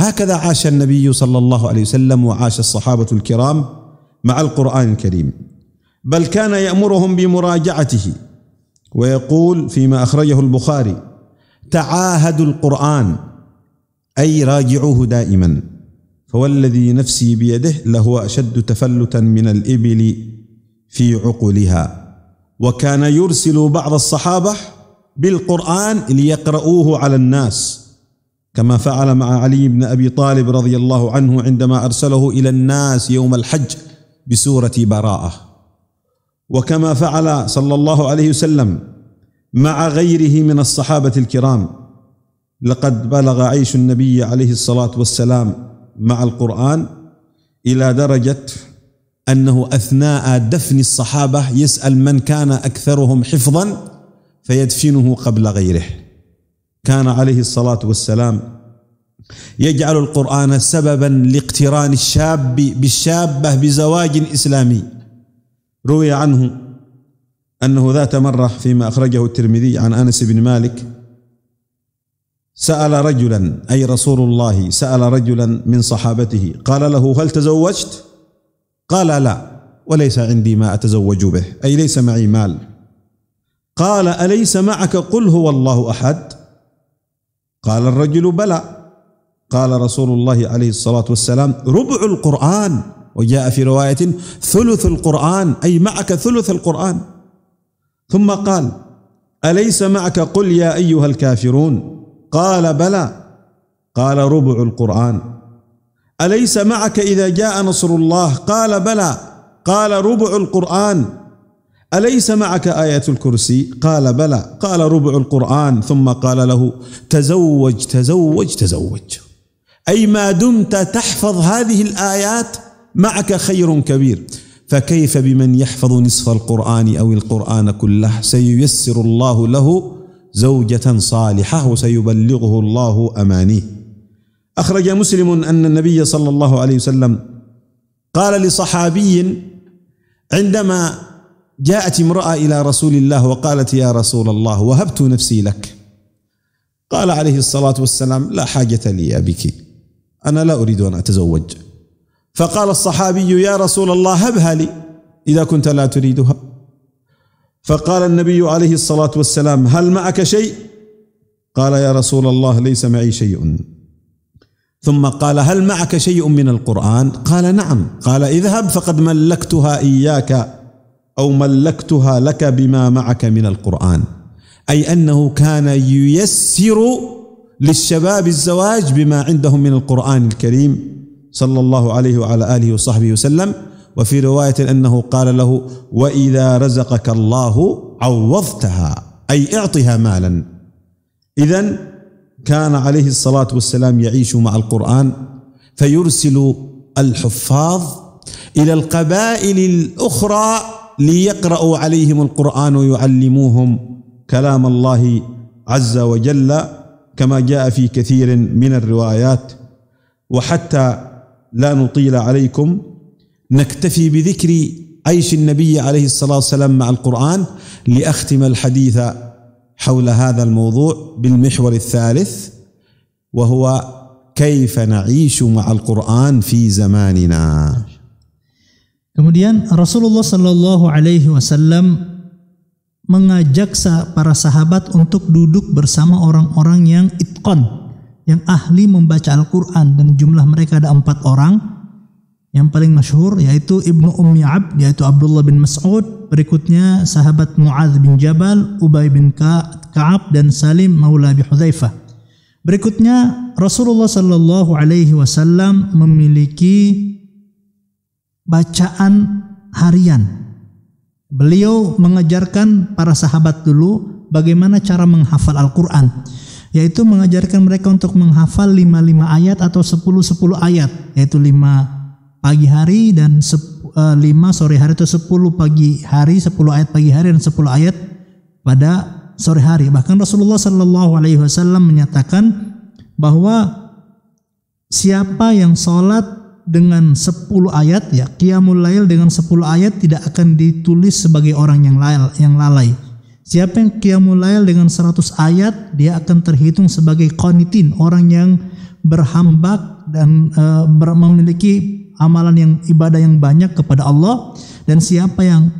[SPEAKER 2] هكذا عاش النبي صلى الله عليه وسلم وعاش الصحابه الكرام مع القران الكريم بل كان يامرهم بمراجعته ويقول فيما اخرجه البخاري تعاهدوا القران اي راجعوه دائما فوالذي نفسي بيده لهو اشد تفلتا من الابل في عقولها وكان يرسل بعض الصحابه بالقران ليقرؤوه على الناس كما فعل مع علي بن ابي طالب رضي الله عنه عندما ارسله الى الناس يوم الحج بسوره براءه وكما فعل صلى الله عليه وسلم مع غيره من الصحابه الكرام لقد بلغ عيش النبي عليه الصلاه والسلام مع القران الى درجه انه اثناء دفن الصحابه يسال من كان اكثرهم حفظا فيدفنه قبل غيره كان عليه الصلاه والسلام يجعل القران سببا لاقتران الشاب بالشابه بزواج اسلامي روي عنه انه ذات مره فيما اخرجه الترمذي عن انس بن مالك سال رجلا اي رسول الله سال رجلا من صحابته قال له هل تزوجت؟ قال لا وليس عندي ما اتزوج به اي ليس معي مال قال اليس معك قل هو الله احد؟ قال الرجل بلى قال رسول الله عليه الصلاة والسلام ربع القرآن وجاء في رواية ثلث القرآن أي معك ثلث القرآن ثم قال أليس معك قل يا أيها الكافرون قال بلى قال ربع القرآن أليس معك إذا جاء نصر الله قال بلى قال ربع القرآن أليس معك آية الكرسي؟ قال بلى، قال ربع القرآن ثم قال له: تزوج تزوج تزوج. أي ما دمت تحفظ هذه الآيات معك خير كبير. فكيف بمن يحفظ نصف القرآن أو القرآن كله؟ سييسر الله له زوجة صالحة وسيبلغه الله أمانيه. أخرج مسلم أن النبي صلى الله عليه وسلم قال لصحابي عندما جاءت امرأة إلى رسول الله وقالت يا رسول الله وهبت نفسي لك قال عليه الصلاة والسلام لا حاجة لي بك أنا لا أريد أن أتزوج فقال الصحابي يا رسول الله هبها لي إذا كنت لا تريدها فقال النبي عليه الصلاة والسلام هل معك شيء قال يا رسول الله ليس معي شيء ثم قال هل معك شيء من القرآن قال نعم قال اذهب فقد ملكتها إياك او ملكتها لك بما معك من القران اي انه كان ييسر للشباب الزواج بما عندهم من القران الكريم صلى الله عليه وعلى اله وصحبه وسلم وفي روايه انه قال له واذا رزقك الله عوضتها اي اعطها مالا اذا كان عليه الصلاه والسلام يعيش مع القران فيرسل الحفاظ الى القبائل الاخرى ليقرأوا عليهم القرآن ويعلموهم كلام الله عز وجل كما جاء في كثير من الروايات وحتى لا نطيل عليكم نكتفي بذكر عيش النبي عليه الصلاة والسلام مع القرآن لأختم الحديث حول هذا الموضوع بالمحور الثالث وهو كيف نعيش مع القرآن في زماننا
[SPEAKER 1] Kemudian Rasulullah Shallallahu Alaihi Wasallam mengajak para sahabat untuk duduk bersama orang-orang yang itkon, yang ahli membaca Al-Quran dan jumlah mereka ada empat orang. Yang paling masyhur yaitu Ibnu Ummi Abd yaitu Abdullah bin Mas'ud, berikutnya sahabat Muadz bin Jabal, Ubay bin Ka'ab dan Salim Maula bin Hudzaifah. Berikutnya Rasulullah Shallallahu alaihi wasallam memiliki bacaan harian. Beliau mengajarkan para sahabat dulu bagaimana cara menghafal Al-Quran, yaitu mengajarkan mereka untuk menghafal lima lima ayat atau sepuluh sepuluh ayat, yaitu lima pagi hari dan eh, lima sore hari atau sepuluh pagi hari, sepuluh ayat pagi hari dan sepuluh ayat pada sore hari. Bahkan Rasulullah Shallallahu Alaihi Wasallam menyatakan bahwa siapa yang sholat dengan 10 ayat ya qiyamul lail dengan 10 ayat tidak akan ditulis sebagai orang yang lail, yang lalai. Siapa yang qiyamul lail dengan 100 ayat dia akan terhitung sebagai qanitin, orang yang berhambak dan e, memiliki amalan yang ibadah yang banyak kepada Allah dan siapa yang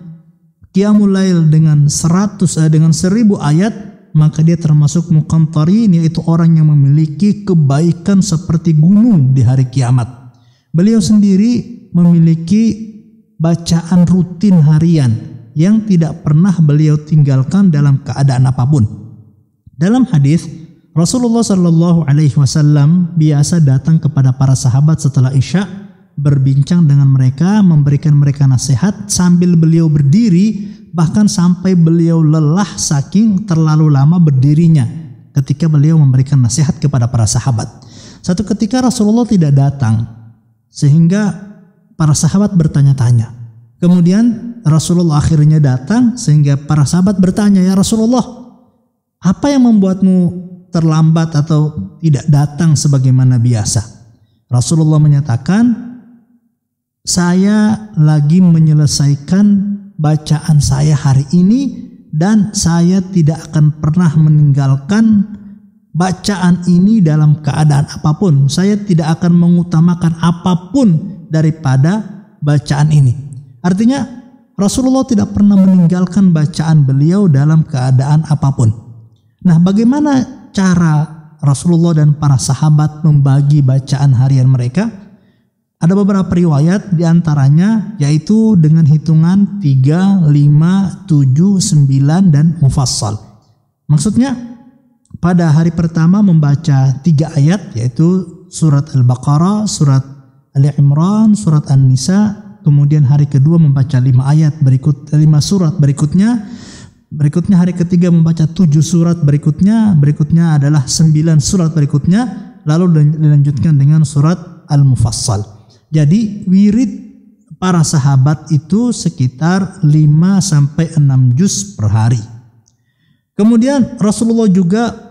[SPEAKER 1] qiyamul lail dengan 100 eh, dengan 1000 ayat maka dia termasuk muqantarin yaitu orang yang memiliki kebaikan seperti gunung di hari kiamat. Beliau sendiri memiliki bacaan rutin harian yang tidak pernah beliau tinggalkan dalam keadaan apapun. Dalam hadis, Rasulullah Shallallahu Alaihi Wasallam biasa datang kepada para sahabat setelah isya berbincang dengan mereka, memberikan mereka nasihat sambil beliau berdiri, bahkan sampai beliau lelah saking terlalu lama berdirinya ketika beliau memberikan nasihat kepada para sahabat. Satu ketika Rasulullah tidak datang, sehingga para sahabat bertanya-tanya. Kemudian Rasulullah akhirnya datang sehingga para sahabat bertanya, "Ya Rasulullah, apa yang membuatmu terlambat atau tidak datang sebagaimana biasa?" Rasulullah menyatakan, "Saya lagi menyelesaikan bacaan saya hari ini dan saya tidak akan pernah meninggalkan bacaan ini dalam keadaan apapun. Saya tidak akan mengutamakan apapun daripada bacaan ini. Artinya Rasulullah tidak pernah meninggalkan bacaan beliau dalam keadaan apapun. Nah, bagaimana cara Rasulullah dan para sahabat membagi bacaan harian mereka? Ada beberapa riwayat diantaranya yaitu dengan hitungan 3, 5, 7, 9, dan mufassal. Maksudnya pada hari pertama membaca tiga ayat yaitu surat Al-Baqarah, surat Ali Imran, surat An-Nisa, kemudian hari kedua membaca lima ayat berikut lima surat berikutnya, berikutnya hari ketiga membaca tujuh surat berikutnya, berikutnya adalah sembilan surat berikutnya, lalu dilanjutkan dengan surat Al-Mufassal. Jadi wirid para sahabat itu sekitar 5 sampai 6 juz per hari. Kemudian Rasulullah juga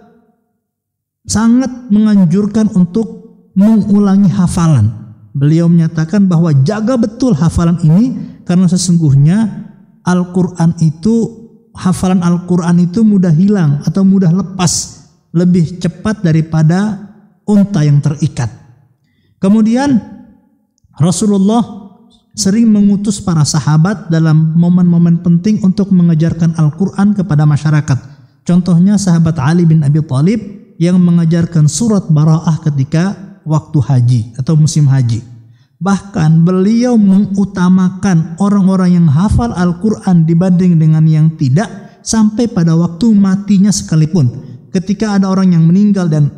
[SPEAKER 1] sangat menganjurkan untuk mengulangi hafalan. Beliau menyatakan bahwa jaga betul hafalan ini karena sesungguhnya Al-Qur'an itu hafalan Al-Qur'an itu mudah hilang atau mudah lepas lebih cepat daripada unta yang terikat. Kemudian Rasulullah sering mengutus para sahabat dalam momen-momen penting untuk mengejarkan Al-Qur'an kepada masyarakat. Contohnya sahabat Ali bin Abi Thalib yang mengajarkan surat Bara'ah ketika waktu haji atau musim haji. Bahkan beliau mengutamakan orang-orang yang hafal Al-Quran dibanding dengan yang tidak sampai pada waktu matinya sekalipun. Ketika ada orang yang meninggal dan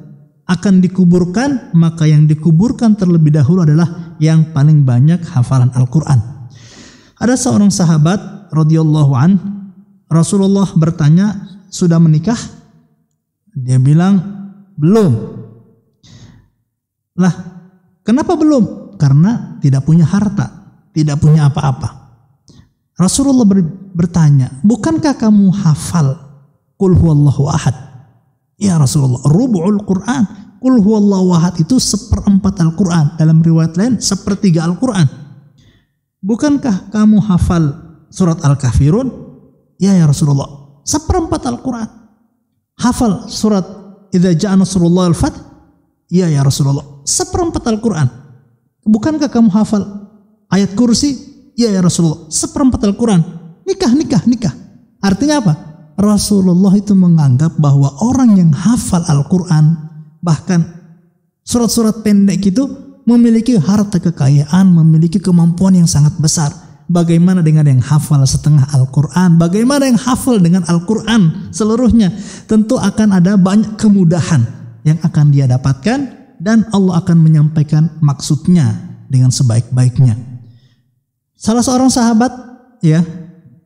[SPEAKER 1] akan dikuburkan, maka yang dikuburkan terlebih dahulu adalah yang paling banyak hafalan Al-Quran. Ada seorang sahabat radhiyallahu an Rasulullah bertanya, "Sudah menikah?" Dia bilang, belum. Lah, kenapa belum? Karena tidak punya harta, tidak punya apa-apa. Rasulullah ber, bertanya, bukankah kamu hafal kul huwallahu ahad? Ya Rasulullah, rubu'ul Qur'an. Kul huwallahu ahad itu seperempat Al-Quran. Dalam riwayat lain, sepertiga Al-Quran. Bukankah kamu hafal surat Al-Kafirun? Ya ya Rasulullah, seperempat Al-Quran hafal surat Idza ja'a nasrullah al-fath? Iya ya Rasulullah. Seperempat Al-Qur'an. Bukankah kamu hafal ayat kursi? Iya ya Rasulullah. Seperempat Al-Qur'an. Nikah, nikah, nikah. Artinya apa? Rasulullah itu menganggap bahwa orang yang hafal Al-Qur'an bahkan surat-surat pendek itu memiliki harta kekayaan, memiliki kemampuan yang sangat besar Bagaimana dengan yang hafal setengah Al-Quran? Bagaimana yang hafal dengan Al-Quran seluruhnya? Tentu akan ada banyak kemudahan yang akan dia dapatkan dan Allah akan menyampaikan maksudnya dengan sebaik-baiknya. Salah seorang sahabat ya,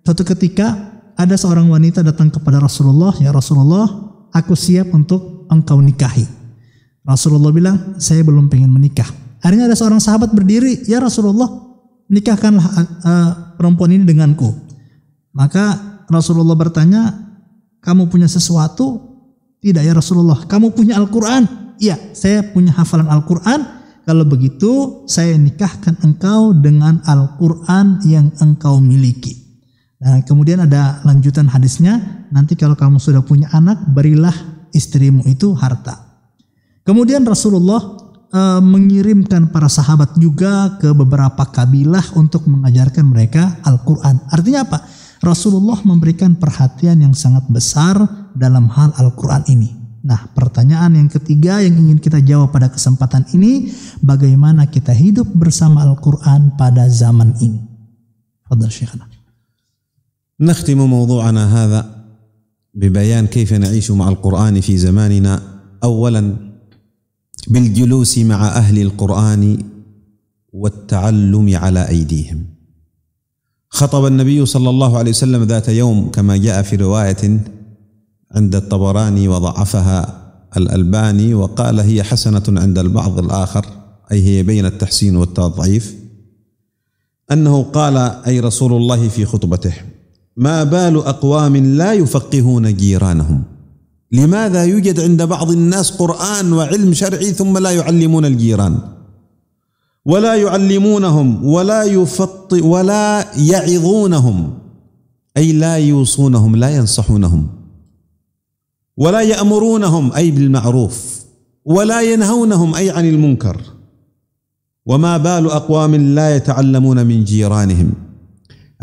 [SPEAKER 1] suatu ketika ada seorang wanita datang kepada Rasulullah, "Ya Rasulullah, aku siap untuk engkau nikahi." Rasulullah bilang, "Saya belum pengen menikah." Akhirnya ada seorang sahabat berdiri, "Ya Rasulullah, nikahkanlah uh, perempuan ini denganku. Maka Rasulullah bertanya, kamu punya sesuatu? Tidak ya Rasulullah, kamu punya Al-Quran? Iya, saya punya hafalan Al-Quran. Kalau begitu, saya nikahkan engkau dengan Al-Quran yang engkau miliki. Nah, kemudian ada lanjutan hadisnya, nanti kalau kamu sudah punya anak, berilah istrimu itu harta. Kemudian Rasulullah uh, mengirimkan para sahabat juga ke beberapa kabilah untuk mengajarkan mereka Al-Quran. Artinya apa? Rasulullah memberikan perhatian yang sangat besar dalam hal Al-Quran ini. Nah, pertanyaan yang ketiga yang ingin kita jawab pada kesempatan ini, bagaimana kita hidup bersama Al-Quran pada zaman ini? Fadal Syekhana.
[SPEAKER 2] نختم موضوعنا هذا ببيان كيف نعيش مع القرآن في زماننا أولا بالجلوس مع اهل القران والتعلم على ايديهم خطب النبي صلى الله عليه وسلم ذات يوم كما جاء في روايه عند الطبراني وضعفها الالباني وقال هي حسنه عند البعض الاخر اي هي بين التحسين والتضعيف انه قال اي رسول الله في خطبته ما بال اقوام لا يفقهون جيرانهم لماذا يوجد عند بعض الناس قرآن وعلم شرعي ثم لا يعلمون الجيران ولا يعلمونهم ولا يفط ولا يعظونهم أي لا يوصونهم لا ينصحونهم ولا يأمرونهم أي بالمعروف ولا ينهونهم أي عن المنكر وما بال أقوام لا يتعلمون من جيرانهم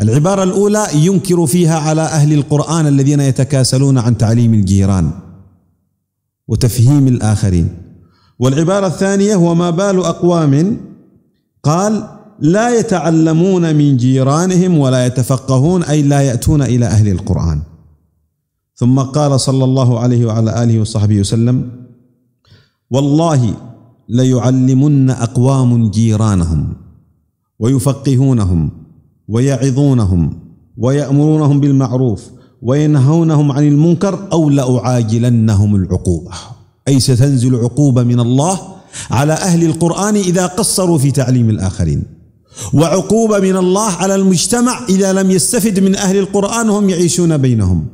[SPEAKER 2] العبارة الأولى ينكر فيها على أهل القرآن الذين يتكاسلون عن تعليم الجيران وتفهيم الآخرين والعبارة الثانية وما بال أقوام قال لا يتعلمون من جيرانهم ولا يتفقهون أي لا يأتون إلى أهل القرآن ثم قال صلى الله عليه وعلى آله وصحبه وسلم والله ليعلمن أقوام جيرانهم ويفقهونهم ويعظونهم ويأمرونهم بالمعروف وينهونهم عن المنكر أو لأعاجلنهم العقوبة أي ستنزل عقوبة من الله على أهل القرآن إذا قصروا في تعليم الآخرين وعقوبة من الله على المجتمع إذا لم يستفد من أهل القرآن وهم يعيشون بينهم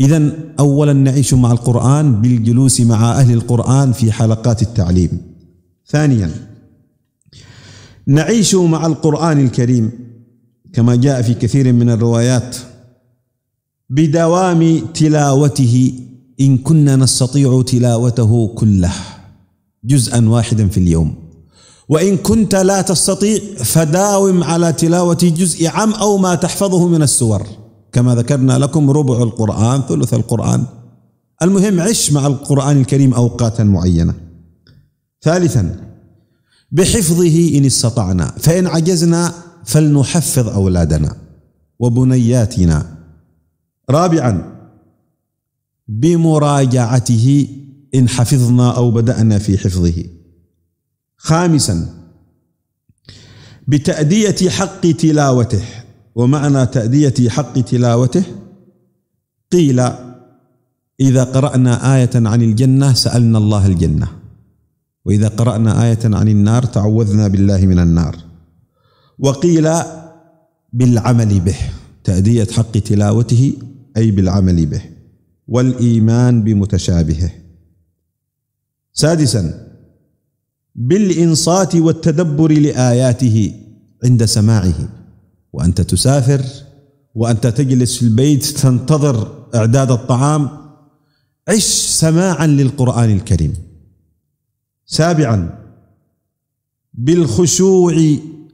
[SPEAKER 2] إذا أولا نعيش مع القرآن بالجلوس مع أهل القرآن في حلقات التعليم ثانيا نعيش مع القرآن الكريم كما جاء في كثير من الروايات بدوام تلاوته ان كنا نستطيع تلاوته كله جزءا واحدا في اليوم وان كنت لا تستطيع فداوم على تلاوه جزء عام او ما تحفظه من السور كما ذكرنا لكم ربع القران ثلث القران المهم عش مع القران الكريم اوقاتا معينه ثالثا بحفظه ان استطعنا فان عجزنا فلنحفظ اولادنا وبنياتنا رابعا بمراجعته ان حفظنا او بدانا في حفظه خامسا بتاديه حق تلاوته ومعنى تاديه حق تلاوته قيل اذا قرانا ايه عن الجنه سالنا الله الجنه واذا قرانا ايه عن النار تعوذنا بالله من النار وقيل بالعمل به تأدية حق تلاوته أي بالعمل به والإيمان بمتشابهه سادسا بالإنصات والتدبر لآياته عند سماعه وأنت تسافر وأنت تجلس في البيت تنتظر إعداد الطعام عش سماعا للقرآن الكريم سابعا بالخشوع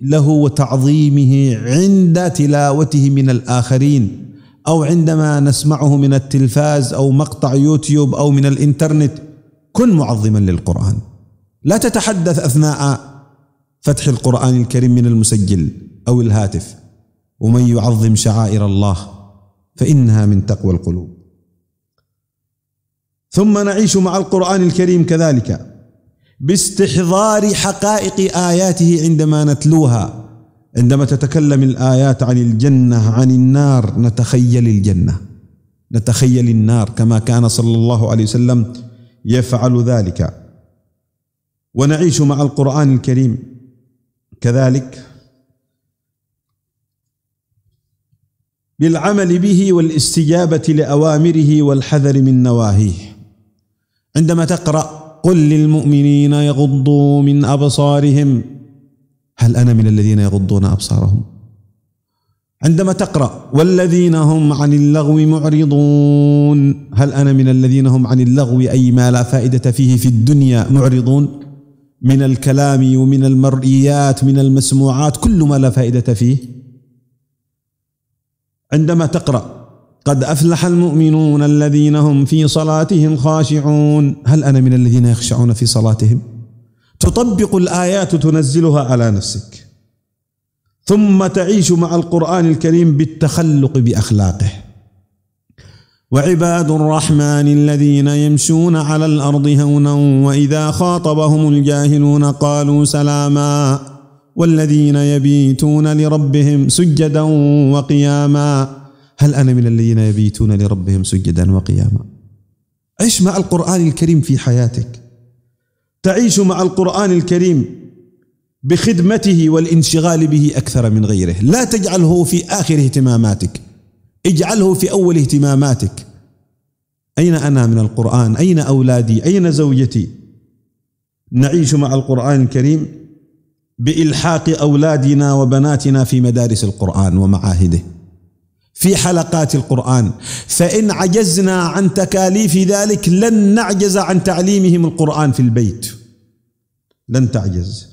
[SPEAKER 2] له وتعظيمه عند تلاوته من الآخرين أو عندما نسمعه من التلفاز أو مقطع يوتيوب أو من الإنترنت كن معظما للقرآن لا تتحدث أثناء فتح القرآن الكريم من المسجل أو الهاتف ومن يعظم شعائر الله فإنها من تقوى القلوب ثم نعيش مع القرآن الكريم كذلك باستحضار حقائق اياته عندما نتلوها عندما تتكلم الايات عن الجنه عن النار نتخيل الجنه نتخيل النار كما كان صلى الله عليه وسلم يفعل ذلك ونعيش مع القران الكريم كذلك بالعمل به والاستجابه لاوامره والحذر من نواهيه عندما تقرا قل للمؤمنين يغضوا من أبصارهم هل أنا من الذين يغضون أبصارهم عندما تقرأ والذين هم عن اللغو معرضون هل أنا من الذين هم عن اللغو أي ما لا فائدة فيه في الدنيا معرضون من الكلام ومن المرئيات من المسموعات كل ما لا فائدة فيه عندما تقرأ قد أفلح المؤمنون الذين هم في صلاتهم خاشعون هل أنا من الذين يخشعون في صلاتهم تطبق الآيات تنزلها على نفسك ثم تعيش مع القرآن الكريم بالتخلق بأخلاقه وعباد الرحمن الذين يمشون على الأرض هونا وإذا خاطبهم الجاهلون قالوا سلاما والذين يبيتون لربهم سجدا وقياما هل أنا من الذين يبيتون لربهم سجدا وقياما عش مع القرآن الكريم في حياتك تعيش مع القرآن الكريم بخدمته والانشغال به أكثر من غيره لا تجعله في آخر اهتماماتك اجعله في أول اهتماماتك أين أنا من القرآن أين أولادي أين زوجتي نعيش مع القرآن الكريم بإلحاق أولادنا وبناتنا في مدارس القرآن ومعاهده في حلقات القرآن فإن عجزنا عن تكاليف ذلك لن نعجز عن تعليمهم القرآن في البيت لن تعجز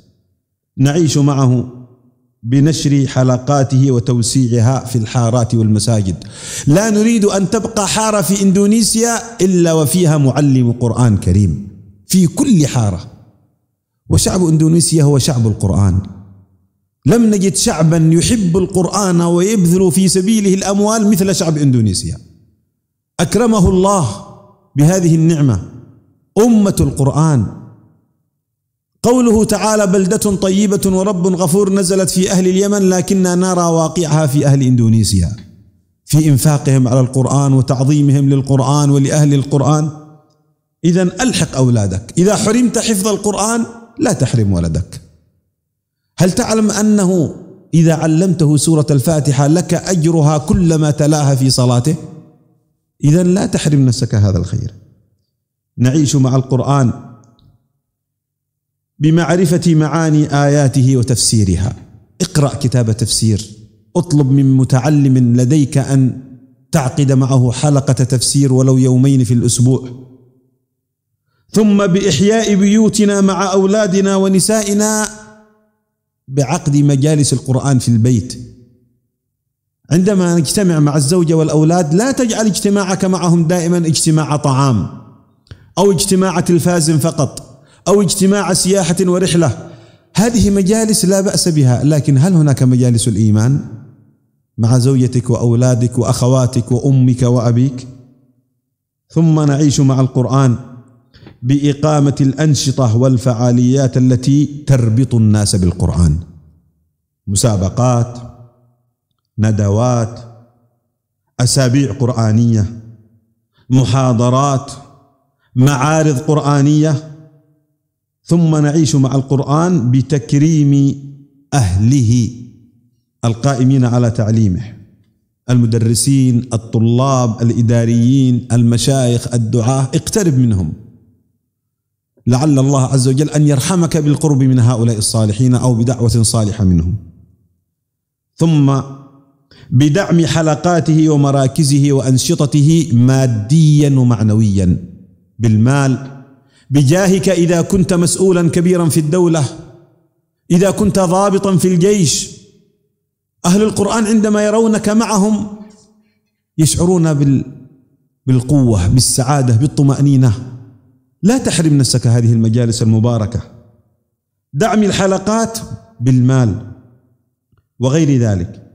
[SPEAKER 2] نعيش معه بنشر حلقاته وتوسيعها في الحارات والمساجد لا نريد أن تبقى حارة في إندونيسيا إلا وفيها معلم قرآن كريم في كل حارة وشعب إندونيسيا هو شعب القرآن لم نجد شعبا يحب القرآن ويبذل في سبيله الأموال مثل شعب إندونيسيا أكرمه الله بهذه النعمة أمة القرآن قوله تعالى بلدة طيبة ورب غفور نزلت في أهل اليمن لكننا نرى واقعها في أهل إندونيسيا في إنفاقهم على القرآن وتعظيمهم للقرآن ولأهل القرآن إذا ألحق أولادك إذا حرمت حفظ القرآن لا تحرم ولدك هل تعلم أنه إذا علمته سورة الفاتحة لك أجرها كلما تلاها في صلاته إذا لا تحرم نفسك هذا الخير نعيش مع القرآن بمعرفة معاني آياته وتفسيرها اقرأ كتاب تفسير اطلب من متعلم لديك أن تعقد معه حلقة تفسير ولو يومين في الأسبوع ثم بإحياء بيوتنا مع أولادنا ونسائنا بعقد مجالس القرآن في البيت عندما نجتمع مع الزوجة والأولاد لا تجعل اجتماعك معهم دائما اجتماع طعام أو اجتماع تلفاز فقط أو اجتماع سياحة ورحلة هذه مجالس لا بأس بها لكن هل هناك مجالس الإيمان مع زوجتك وأولادك وأخواتك وأمك وأبيك ثم نعيش مع القرآن باقامه الانشطه والفعاليات التي تربط الناس بالقران مسابقات ندوات اسابيع قرانيه محاضرات معارض قرانيه ثم نعيش مع القران بتكريم اهله القائمين على تعليمه المدرسين الطلاب الاداريين المشايخ الدعاه اقترب منهم لعل الله عز وجل ان يرحمك بالقرب من هؤلاء الصالحين او بدعوه صالحه منهم. ثم بدعم حلقاته ومراكزه وانشطته ماديا ومعنويا بالمال بجاهك اذا كنت مسؤولا كبيرا في الدوله اذا كنت ضابطا في الجيش اهل القران عندما يرونك معهم يشعرون بالقوه بالسعاده بالطمانينه لا تحرم نفسك هذه المجالس المباركة دعم الحلقات بالمال وغير ذلك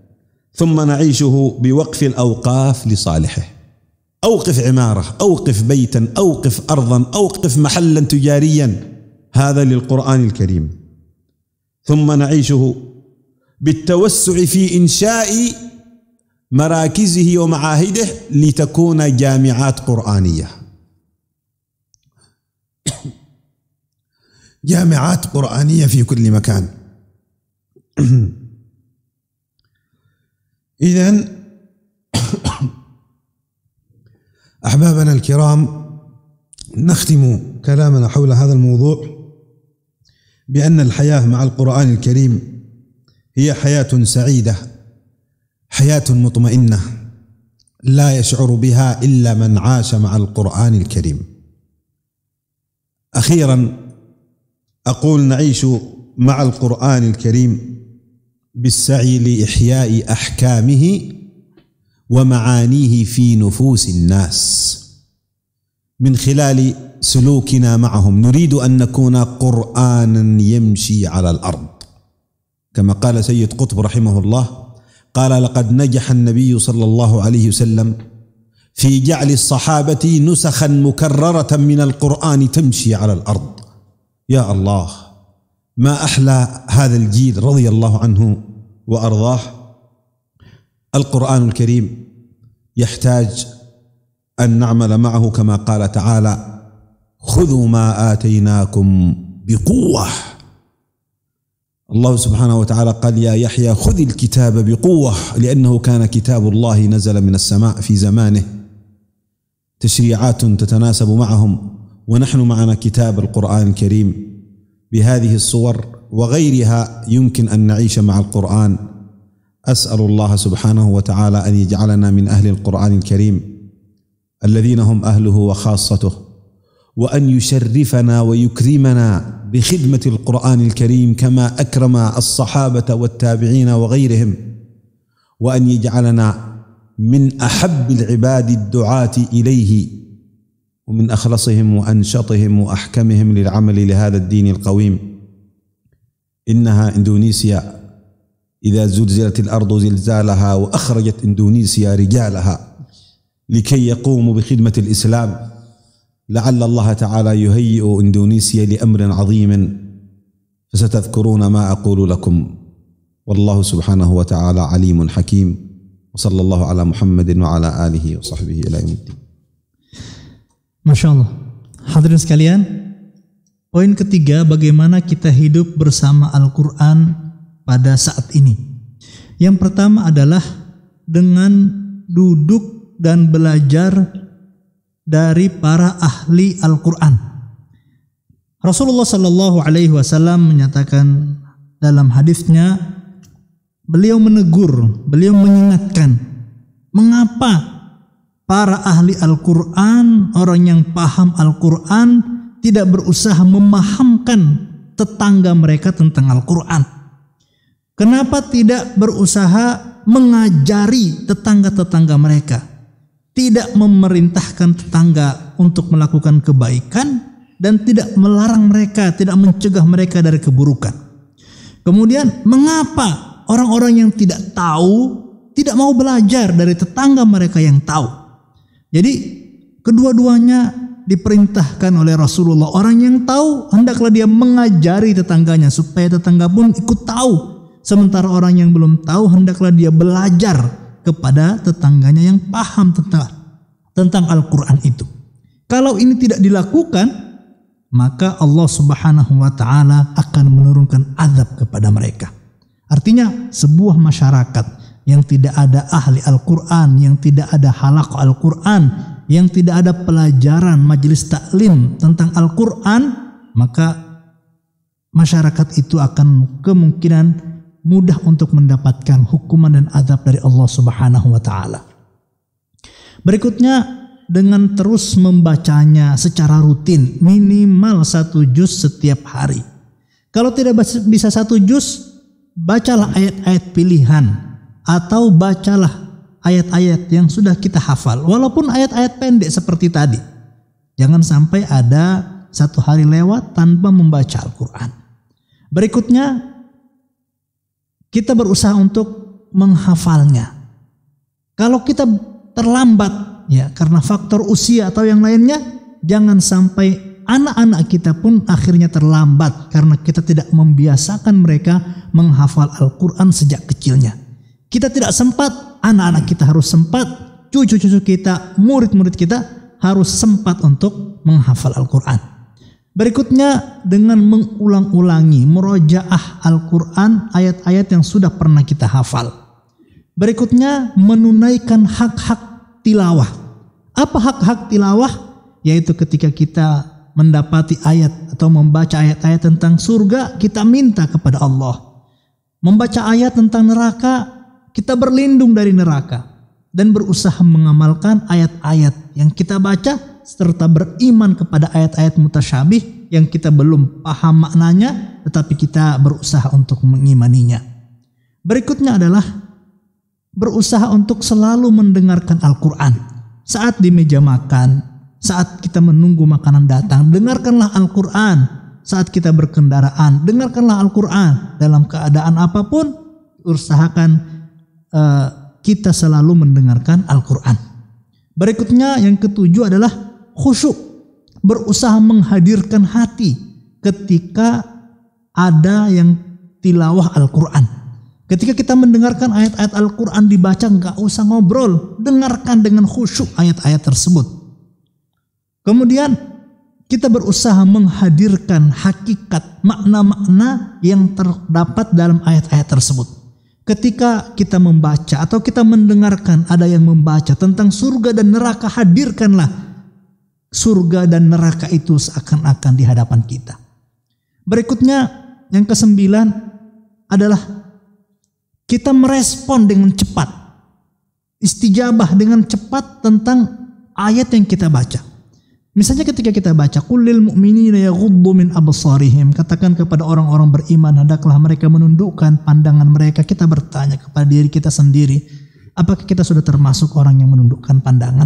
[SPEAKER 2] ثم نعيشه بوقف الأوقاف لصالحه أوقف عمارة أوقف بيتا أوقف أرضا أوقف محلا تجاريا هذا للقرآن الكريم ثم نعيشه بالتوسع في إنشاء مراكزه ومعاهده لتكون جامعات قرآنية جامعات قرآنية في كل مكان إذا أحبابنا الكرام نختم كلامنا حول هذا الموضوع بأن الحياة مع القرآن الكريم هي حياة سعيدة حياة مطمئنة لا يشعر بها إلا من عاش مع القرآن الكريم أخيرا أقول نعيش مع القرآن الكريم بالسعي لإحياء أحكامه ومعانيه في نفوس الناس من خلال سلوكنا معهم نريد أن نكون قرآنا يمشي على الأرض كما قال سيد قطب رحمه الله قال لقد نجح النبي صلى الله عليه وسلم في جعل الصحابة نسخا مكررة من القرآن تمشي على الأرض يا الله ما احلى هذا الجيل رضي الله عنه وارضاه القران الكريم يحتاج ان نعمل معه كما قال تعالى خذوا ما اتيناكم بقوه الله سبحانه وتعالى قال يا يحيى خذ الكتاب بقوه لانه كان كتاب الله نزل من السماء في زمانه تشريعات تتناسب معهم ونحن معنا كتاب القرآن الكريم بهذه الصور وغيرها يمكن أن نعيش مع القرآن أسأل الله سبحانه وتعالى أن يجعلنا من أهل القرآن الكريم الذين هم أهله وخاصته وأن يشرفنا ويكرمنا بخدمة القرآن الكريم كما أكرم الصحابة والتابعين وغيرهم وأن يجعلنا من أحب العباد الدعاة إليه ومن اخلصهم وانشطهم واحكمهم للعمل لهذا الدين القويم انها اندونيسيا اذا زلزلت الارض زلزالها واخرجت اندونيسيا رجالها لكي يقوموا بخدمه الاسلام لعل الله تعالى يهيئ اندونيسيا لامر عظيم فستذكرون ما اقول لكم والله سبحانه وتعالى عليم حكيم وصلى الله على محمد وعلى اله وصحبه الى يوم الدين
[SPEAKER 1] Masya Allah. Hadirin sekalian, poin ketiga bagaimana kita hidup bersama Al-Quran pada saat ini. Yang pertama adalah dengan duduk dan belajar dari para ahli Al-Quran. Rasulullah Shallallahu Alaihi Wasallam menyatakan dalam hadisnya, beliau menegur, beliau mengingatkan, mengapa para ahli Al-Quran, orang yang paham Al-Quran, tidak berusaha memahamkan tetangga mereka tentang Al-Quran. Kenapa tidak berusaha mengajari tetangga-tetangga mereka? Tidak memerintahkan tetangga untuk melakukan kebaikan dan tidak melarang mereka, tidak mencegah mereka dari keburukan. Kemudian, mengapa orang-orang yang tidak tahu tidak mau belajar dari tetangga mereka yang tahu? Jadi kedua-duanya diperintahkan oleh Rasulullah. Orang yang tahu hendaklah dia mengajari tetangganya supaya tetangga pun ikut tahu. Sementara orang yang belum tahu hendaklah dia belajar kepada tetangganya yang paham tentang tentang Al-Qur'an itu. Kalau ini tidak dilakukan, maka Allah Subhanahu wa taala akan menurunkan azab kepada mereka. Artinya sebuah masyarakat yang tidak ada ahli Al-Quran, yang tidak ada halak Al-Quran, yang tidak ada pelajaran majelis taklim tentang Al-Quran, maka masyarakat itu akan kemungkinan mudah untuk mendapatkan hukuman dan azab dari Allah Subhanahu wa taala. Berikutnya dengan terus membacanya secara rutin minimal satu juz setiap hari. Kalau tidak bisa satu juz, bacalah ayat-ayat pilihan atau bacalah ayat-ayat yang sudah kita hafal walaupun ayat-ayat pendek seperti tadi. Jangan sampai ada satu hari lewat tanpa membaca Al-Qur'an. Berikutnya kita berusaha untuk menghafalnya. Kalau kita terlambat ya karena faktor usia atau yang lainnya, jangan sampai anak-anak kita pun akhirnya terlambat karena kita tidak membiasakan mereka menghafal Al-Quran sejak kecilnya. Kita tidak sempat, anak-anak kita harus sempat, cucu-cucu kita, murid-murid kita harus sempat untuk menghafal Al-Quran. Berikutnya dengan mengulang-ulangi, merojaah Al-Quran ayat-ayat yang sudah pernah kita hafal. Berikutnya menunaikan hak-hak tilawah. Apa hak-hak tilawah? Yaitu ketika kita mendapati ayat atau membaca ayat-ayat tentang surga, kita minta kepada Allah. Membaca ayat tentang neraka, kita berlindung dari neraka dan berusaha mengamalkan ayat-ayat yang kita baca serta beriman kepada ayat-ayat mutasyabih yang kita belum paham maknanya tetapi kita berusaha untuk mengimaninya. Berikutnya adalah berusaha untuk selalu mendengarkan Al-Qur'an saat di meja makan, saat kita menunggu makanan datang, dengarkanlah Al-Qur'an. Saat kita berkendaraan, dengarkanlah Al-Qur'an dalam keadaan apapun, usahakan Eh, kita selalu mendengarkan Al-Quran. Berikutnya yang ketujuh adalah khusyuk. Berusaha menghadirkan hati ketika ada yang tilawah Al-Quran. Ketika kita mendengarkan ayat-ayat Al-Quran dibaca nggak usah ngobrol. Dengarkan dengan khusyuk ayat-ayat tersebut. Kemudian kita berusaha menghadirkan hakikat makna-makna yang terdapat dalam ayat-ayat tersebut ketika kita membaca atau kita mendengarkan ada yang membaca tentang surga dan neraka, hadirkanlah surga dan neraka itu seakan-akan di hadapan kita. Berikutnya yang kesembilan adalah kita merespon dengan cepat. Istijabah dengan cepat tentang ayat yang kita baca. Misalnya ketika kita baca kulil mu'minina yaghuddu min absarihim, katakan kepada orang-orang beriman hendaklah mereka menundukkan pandangan mereka. Kita bertanya kepada diri kita sendiri, apakah kita sudah termasuk orang yang menundukkan pandangan?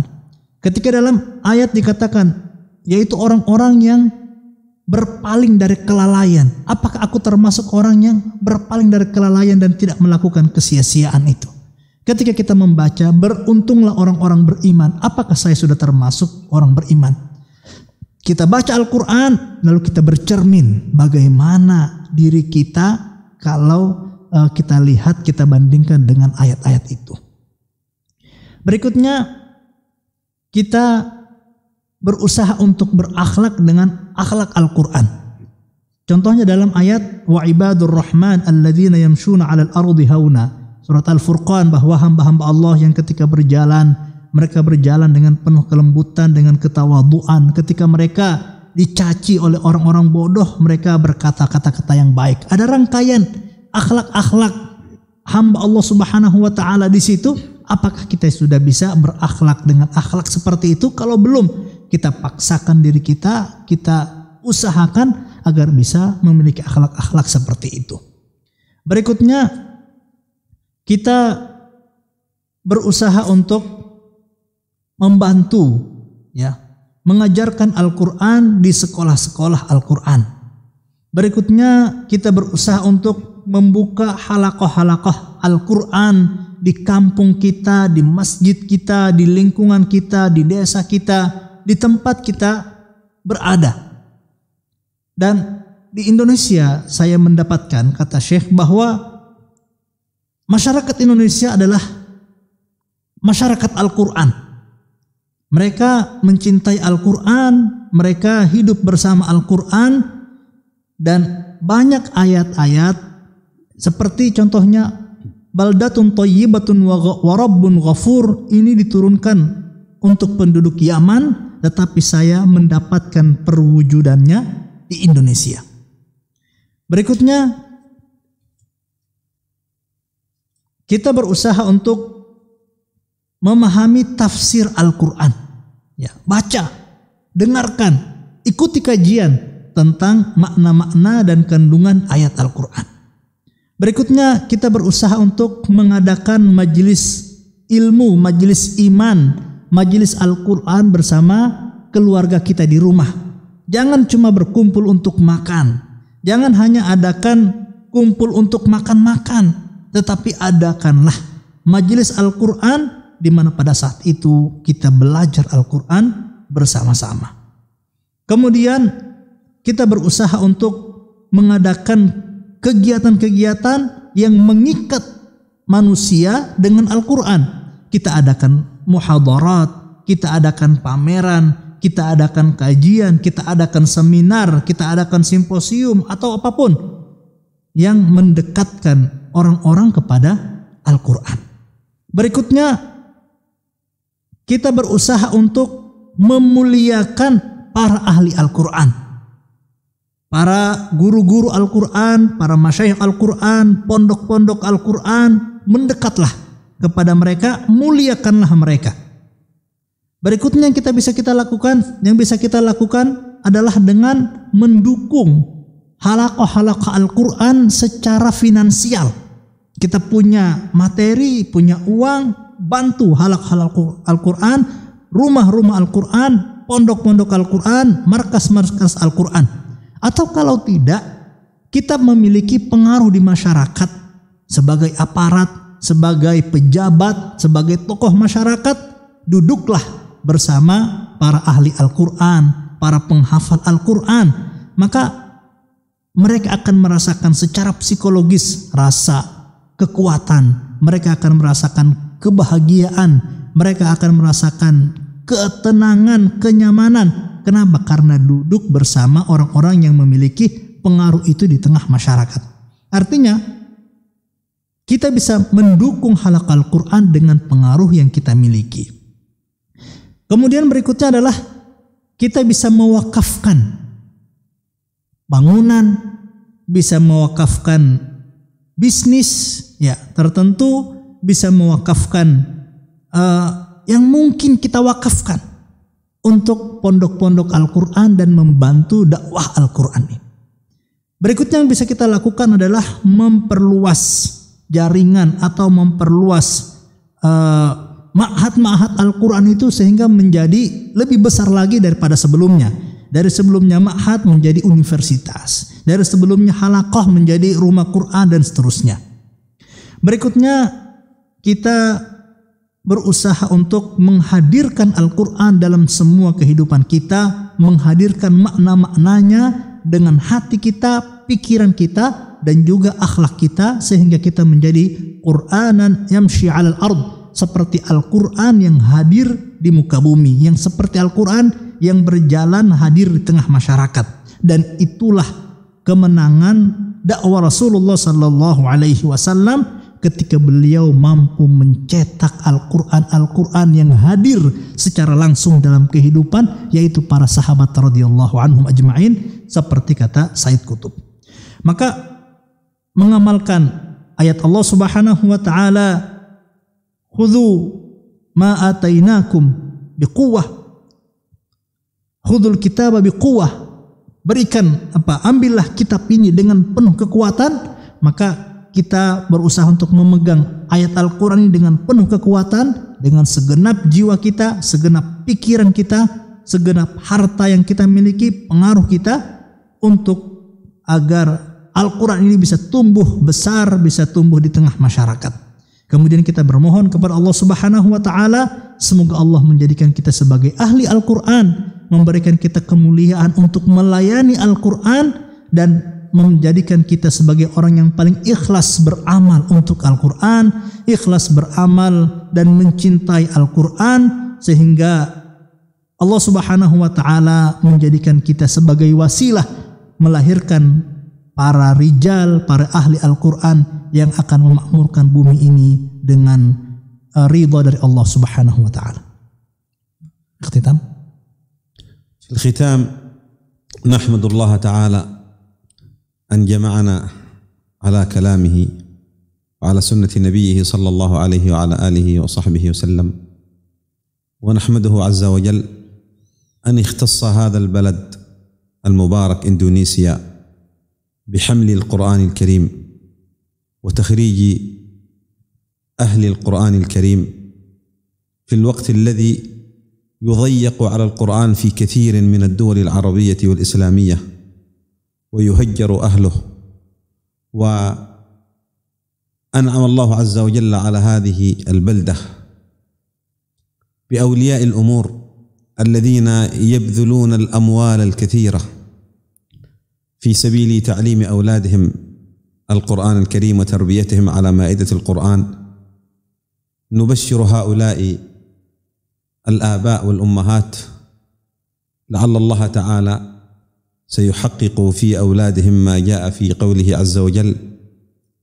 [SPEAKER 1] Ketika dalam ayat dikatakan yaitu orang-orang yang berpaling dari kelalaian, apakah aku termasuk orang yang berpaling dari kelalaian dan tidak melakukan kesia-siaan itu? Ketika kita membaca beruntunglah orang-orang beriman, apakah saya sudah termasuk orang beriman? Kita baca Al-Quran, lalu kita bercermin bagaimana diri kita kalau eh, kita lihat, kita bandingkan dengan ayat-ayat itu. Berikutnya, kita berusaha untuk berakhlak dengan akhlak Al-Quran. Contohnya dalam ayat wa ibadur rahman alladzina yamshuna 'alal ardi hauna. Surat Al-Furqan bahwa hamba-hamba Allah yang ketika berjalan mereka berjalan dengan penuh kelembutan, dengan ketawaduan. Ketika mereka dicaci oleh orang-orang bodoh, mereka berkata kata-kata yang baik. Ada rangkaian akhlak-akhlak hamba Allah Subhanahu wa taala di situ. Apakah kita sudah bisa berakhlak dengan akhlak seperti itu? Kalau belum, kita paksakan diri kita, kita usahakan agar bisa memiliki akhlak-akhlak seperti itu. Berikutnya kita berusaha untuk membantu ya mengajarkan Al-Qur'an di sekolah-sekolah Al-Qur'an. Berikutnya kita berusaha untuk membuka halakoh-halakoh Al-Qur'an di kampung kita, di masjid kita, di lingkungan kita, di desa kita, di tempat kita berada. Dan di Indonesia saya mendapatkan kata Syekh bahwa masyarakat Indonesia adalah masyarakat Al-Qur'an. Mereka mencintai Al-Quran, mereka hidup bersama Al-Quran, dan banyak ayat-ayat seperti contohnya Baldatun toyibatun Warabun ghafur ini diturunkan untuk penduduk Yaman tetapi saya mendapatkan perwujudannya di Indonesia. Berikutnya kita berusaha untuk memahami tafsir Al-Quran. Ya, baca, dengarkan, ikuti kajian tentang makna-makna dan kandungan ayat Al-Quran. Berikutnya kita berusaha untuk mengadakan majelis ilmu, majelis iman, majelis Al-Quran bersama keluarga kita di rumah. Jangan cuma berkumpul untuk makan. Jangan hanya adakan kumpul untuk makan-makan. Tetapi adakanlah majelis Al-Quran di mana pada saat itu kita belajar Al-Quran bersama-sama. Kemudian kita berusaha untuk mengadakan kegiatan-kegiatan yang mengikat manusia dengan Al-Quran. Kita adakan muhadarat, kita adakan pameran, kita adakan kajian, kita adakan seminar, kita adakan simposium atau apapun yang mendekatkan orang-orang kepada Al-Quran. Berikutnya kita berusaha untuk memuliakan para ahli Al-Quran, para guru-guru Al-Quran, para masyayikh Al-Quran, pondok-pondok Al-Quran, mendekatlah kepada mereka, muliakanlah mereka. Berikutnya yang kita bisa kita lakukan, yang bisa kita lakukan adalah dengan mendukung halakoh-halakoh Al-Quran secara finansial. Kita punya materi, punya uang, bantu halak-halak Al-Quran, rumah-rumah Al-Quran, pondok-pondok Al-Quran, markas-markas Al-Quran. Atau kalau tidak, kita memiliki pengaruh di masyarakat sebagai aparat, sebagai pejabat, sebagai tokoh masyarakat, duduklah bersama para ahli Al-Quran, para penghafal Al-Quran. Maka mereka akan merasakan secara psikologis rasa kekuatan, mereka akan merasakan kebahagiaan, mereka akan merasakan ketenangan, kenyamanan. Kenapa? Karena duduk bersama orang-orang yang memiliki pengaruh itu di tengah masyarakat. Artinya, kita bisa mendukung halakal Quran dengan pengaruh yang kita miliki. Kemudian berikutnya adalah kita bisa mewakafkan bangunan, bisa mewakafkan bisnis ya tertentu bisa mewakafkan uh, yang mungkin kita wakafkan untuk pondok-pondok Al-Quran dan membantu dakwah Al-Quran ini. Berikutnya yang bisa kita lakukan adalah memperluas jaringan atau memperluas uh, ma'had-ma'had Al-Quran itu sehingga menjadi lebih besar lagi daripada sebelumnya. Dari sebelumnya ma'had menjadi universitas. Dari sebelumnya halakoh menjadi rumah Quran dan seterusnya. Berikutnya kita berusaha untuk menghadirkan Al-Quran dalam semua kehidupan kita, menghadirkan makna-maknanya dengan hati kita, pikiran kita, dan juga akhlak kita sehingga kita menjadi Qur'anan yamshi alal ard seperti Al-Quran yang hadir di muka bumi, yang seperti Al-Quran yang berjalan hadir di tengah masyarakat. Dan itulah kemenangan dakwah Rasulullah Sallallahu Alaihi Wasallam ketika beliau mampu mencetak Al-Quran Al-Quran yang hadir secara langsung dalam kehidupan yaitu para sahabat radhiyallahu anhum ajma'in seperti kata Said Kutub. Maka mengamalkan ayat Allah Subhanahu wa taala khudu ma atainakum biquwah khudul kitab biquwah berikan apa ambillah kitab ini dengan penuh kekuatan maka kita berusaha untuk memegang ayat Al-Quran ini dengan penuh kekuatan, dengan segenap jiwa kita, segenap pikiran kita, segenap harta yang kita miliki, pengaruh kita, untuk agar Al-Quran ini bisa tumbuh besar, bisa tumbuh di tengah masyarakat. Kemudian kita bermohon kepada Allah Subhanahu wa taala semoga Allah menjadikan kita sebagai ahli Al-Qur'an, memberikan kita kemuliaan untuk melayani Al-Qur'an dan menjadikan kita sebagai orang yang paling ikhlas beramal untuk Al-Quran, ikhlas beramal dan mencintai Al-Quran, sehingga Allah Subhanahu wa Ta'ala menjadikan kita sebagai wasilah melahirkan para rijal, para ahli Al-Quran yang akan memakmurkan bumi ini dengan eh, ridha dari Allah Subhanahu wa Ta'ala. Khitam.
[SPEAKER 2] Khitam. نحمد الله تعالى أن جمعنا على كلامه وعلى سنة نبيه صلى الله عليه وعلى آله وصحبه وسلم ونحمده عز وجل أن اختص هذا البلد المبارك إندونيسيا بحمل القرآن الكريم وتخريج أهل القرآن الكريم في الوقت الذي يضيق على القرآن في كثير من الدول العربية والإسلامية ويهجر أهله وأنعم الله عز وجل على هذه البلدة بأولياء الأمور الذين يبذلون الأموال الكثيرة في سبيل تعليم أولادهم القرآن الكريم وتربيتهم على مائدة القرآن نبشر هؤلاء الآباء والأمهات لعل الله تعالى سيحقق في أولادهم ما جاء في قوله عز وجل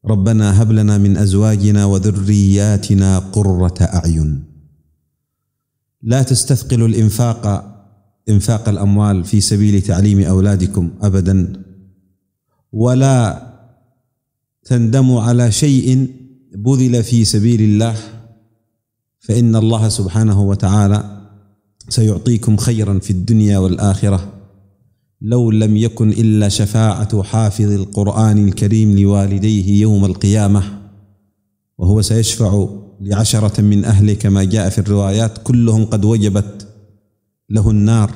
[SPEAKER 2] ربنا هب لنا من أزواجنا وذرياتنا قرة أعين لا تستثقلوا الإنفاق إنفاق الأموال في سبيل تعليم أولادكم أبدا ولا تندموا على شيء بذل في سبيل الله فإن الله سبحانه وتعالى سيعطيكم خيرا في الدنيا والآخرة لو لم يكن الا شفاعه حافظ القران الكريم لوالديه يوم القيامه وهو سيشفع لعشره من اهله كما جاء في الروايات كلهم قد وجبت له النار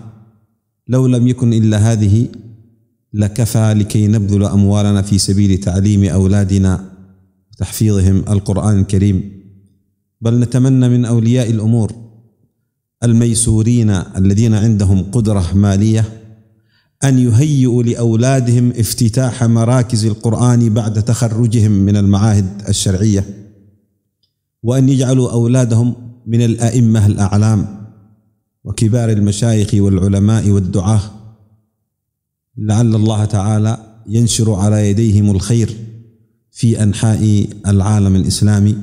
[SPEAKER 2] لو لم يكن الا هذه لكفى لكي نبذل اموالنا في سبيل تعليم اولادنا وتحفيظهم القران الكريم بل نتمنى من اولياء الامور الميسورين الذين عندهم قدره ماليه أن يهيئوا لأولادهم افتتاح مراكز القرآن بعد تخرجهم من المعاهد الشرعية وأن يجعلوا أولادهم من الأئمة الأعلام وكبار المشايخ والعلماء والدعاة لعل الله تعالى ينشر على يديهم الخير في أنحاء العالم الإسلامي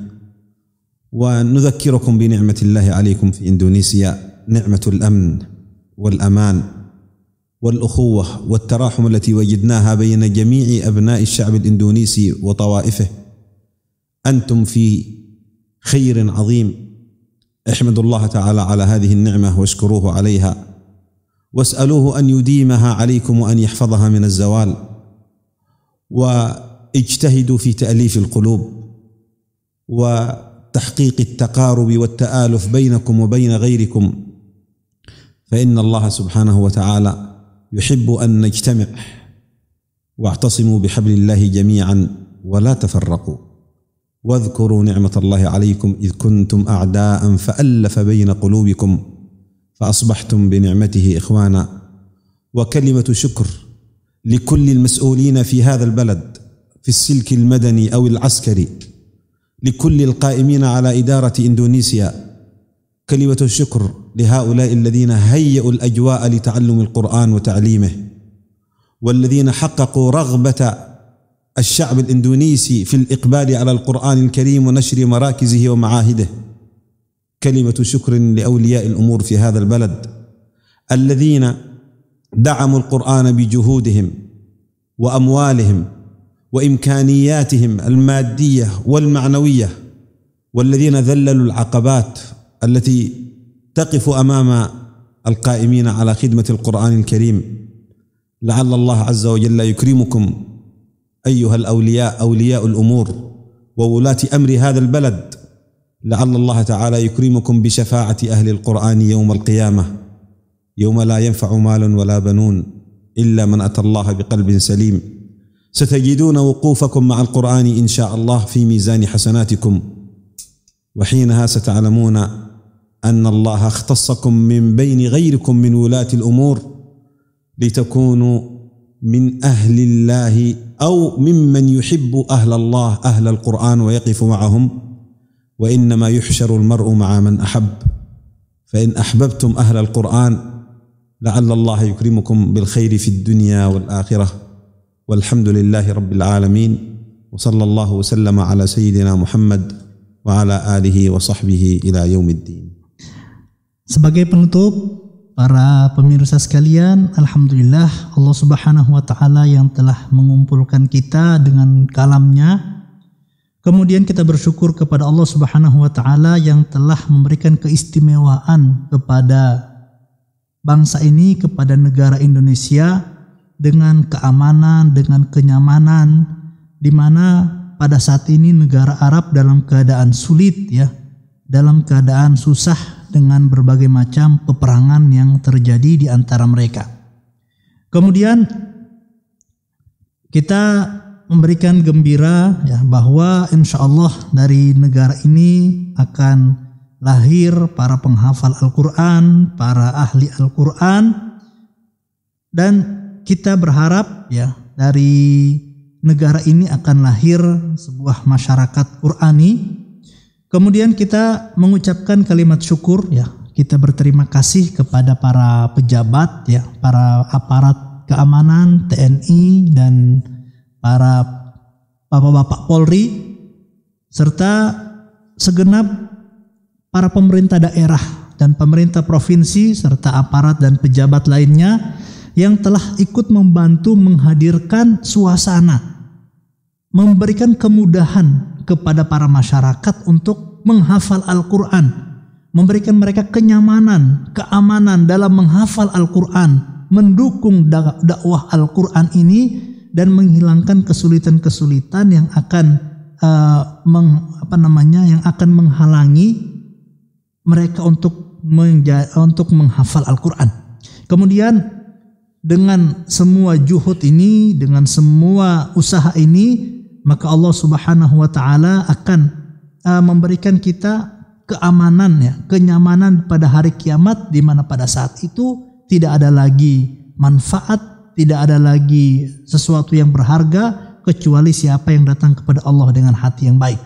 [SPEAKER 2] ونذكركم بنعمة الله عليكم في إندونيسيا نعمة الأمن والأمان والأخوة والتراحم التي وجدناها بين جميع أبناء الشعب الإندونيسي وطوائفه أنتم في خير عظيم احمدوا الله تعالى على هذه النعمة واشكروه عليها واسألوه أن يديمها عليكم وأن يحفظها من الزوال واجتهدوا في تأليف القلوب وتحقيق التقارب والتآلف بينكم وبين غيركم فإن الله سبحانه وتعالى يحب أن نجتمع واعتصموا بحبل الله جميعا ولا تفرقوا واذكروا نعمة الله عليكم إذ كنتم أعداء فألف بين قلوبكم فأصبحتم بنعمته إخوانا وكلمة شكر لكل المسؤولين في هذا البلد في السلك المدني أو العسكري لكل القائمين على إدارة إندونيسيا كلمة الشكر لهؤلاء الذين هيئوا الأجواء لتعلم القرآن وتعليمه والذين حققوا رغبة الشعب الإندونيسي في الإقبال على القرآن الكريم ونشر مراكزه ومعاهده كلمة شكر لأولياء الأمور في هذا البلد الذين دعموا القرآن بجهودهم وأموالهم وإمكانياتهم المادية والمعنوية والذين ذللوا العقبات التي تقف امام القائمين على خدمه القران الكريم لعل الله عز وجل يكرمكم ايها الاولياء اولياء الامور وولاه امر هذا البلد لعل الله تعالى يكرمكم بشفاعه اهل القران يوم القيامه يوم لا ينفع مال ولا بنون الا من اتى الله بقلب سليم ستجدون وقوفكم مع القران ان شاء الله في ميزان حسناتكم وحينها ستعلمون ان الله اختصكم من بين غيركم من ولاه الامور لتكونوا من اهل الله او ممن يحب اهل الله اهل القران ويقف معهم وانما يحشر المرء مع من احب فان احببتم اهل القران لعل الله يكرمكم بالخير في الدنيا والاخره والحمد لله رب العالمين وصلى الله وسلم على سيدنا محمد وعلى اله وصحبه الى يوم الدين
[SPEAKER 1] Sebagai penutup, para pemirsa sekalian, alhamdulillah Allah Subhanahu wa taala yang telah mengumpulkan kita dengan kalamnya. Kemudian kita bersyukur kepada Allah Subhanahu wa taala yang telah memberikan keistimewaan kepada bangsa ini kepada negara Indonesia dengan keamanan, dengan kenyamanan di mana pada saat ini negara Arab dalam keadaan sulit ya, dalam keadaan susah dengan berbagai macam peperangan yang terjadi di antara mereka. Kemudian kita memberikan gembira ya bahwa insya Allah dari negara ini akan lahir para penghafal Al-Quran, para ahli Al-Quran, dan kita berharap ya dari negara ini akan lahir sebuah masyarakat Qurani Kemudian kita mengucapkan kalimat syukur ya. Kita berterima kasih kepada para pejabat ya, para aparat keamanan, TNI dan para bapak-bapak Polri serta segenap para pemerintah daerah dan pemerintah provinsi serta aparat dan pejabat lainnya yang telah ikut membantu menghadirkan suasana memberikan kemudahan kepada para masyarakat untuk menghafal Al-Quran, memberikan mereka kenyamanan, keamanan dalam menghafal Al-Quran, mendukung dakwah Al-Quran ini, dan menghilangkan kesulitan-kesulitan yang akan uh, meng, apa namanya yang akan menghalangi mereka untuk menja untuk menghafal Al-Quran. Kemudian dengan semua juhud ini, dengan semua usaha ini, maka Allah Subhanahu wa taala akan uh, memberikan kita keamanan ya, kenyamanan pada hari kiamat di mana pada saat itu tidak ada lagi manfaat, tidak ada lagi sesuatu yang berharga kecuali siapa yang datang kepada Allah dengan hati yang baik.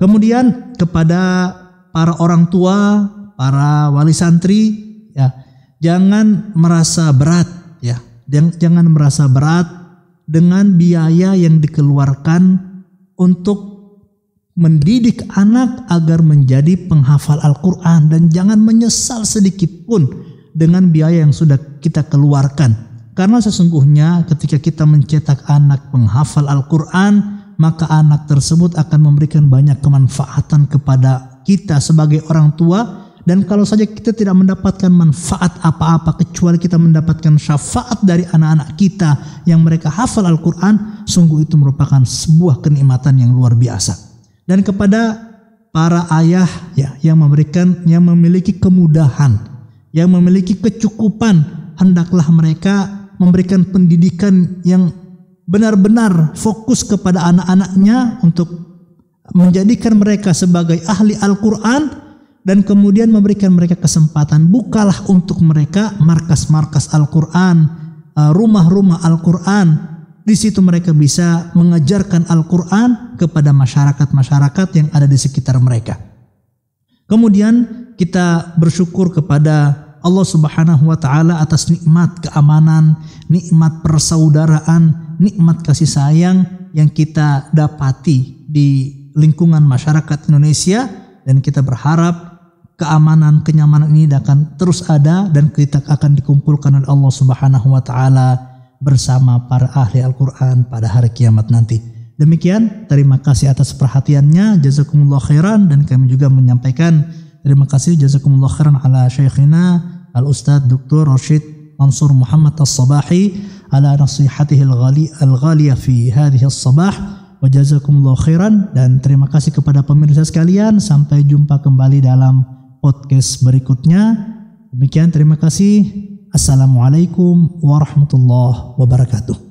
[SPEAKER 1] Kemudian kepada para orang tua, para wali santri ya, jangan merasa berat ya. Jangan merasa berat dengan biaya yang dikeluarkan untuk mendidik anak agar menjadi penghafal Al-Quran dan jangan menyesal sedikit pun dengan biaya yang sudah kita keluarkan. Karena sesungguhnya ketika kita mencetak anak penghafal Al-Quran, maka anak tersebut akan memberikan banyak kemanfaatan kepada kita sebagai orang tua dan kalau saja kita tidak mendapatkan manfaat apa-apa kecuali kita mendapatkan syafaat dari anak-anak kita yang mereka hafal Al-Quran, sungguh itu merupakan sebuah kenikmatan yang luar biasa. Dan kepada para ayah ya yang memberikan yang memiliki kemudahan, yang memiliki kecukupan, hendaklah mereka memberikan pendidikan yang benar-benar fokus kepada anak-anaknya untuk menjadikan mereka sebagai ahli Al-Quran dan kemudian memberikan mereka kesempatan bukalah untuk mereka markas-markas Al-Qur'an, eh, rumah-rumah Al-Qur'an. Di situ mereka bisa mengajarkan Al-Qur'an kepada masyarakat-masyarakat yang ada di sekitar mereka. Kemudian kita bersyukur kepada Allah Subhanahu wa taala atas nikmat keamanan, nikmat persaudaraan, nikmat kasih sayang yang kita dapati di lingkungan masyarakat Indonesia dan kita berharap keamanan, kenyamanan ini akan terus ada dan kita akan dikumpulkan oleh Allah Subhanahu wa taala bersama para ahli Al-Qur'an pada hari kiamat nanti. Demikian, terima kasih atas perhatiannya. Jazakumullah khairan dan kami juga menyampaikan terima kasih jazakumullah khairan ala syekhina al ustadz Dr. Rashid Mansur Muhammad As-Sabahi ala nasihatihil ghali al-ghaliyah fi hadhihi as-sabah. Wajazakumullah khairan dan terima kasih kepada pemirsa sekalian. Sampai jumpa kembali dalam podcast berikutnya. Demikian terima kasih. Assalamualaikum warahmatullahi wabarakatuh.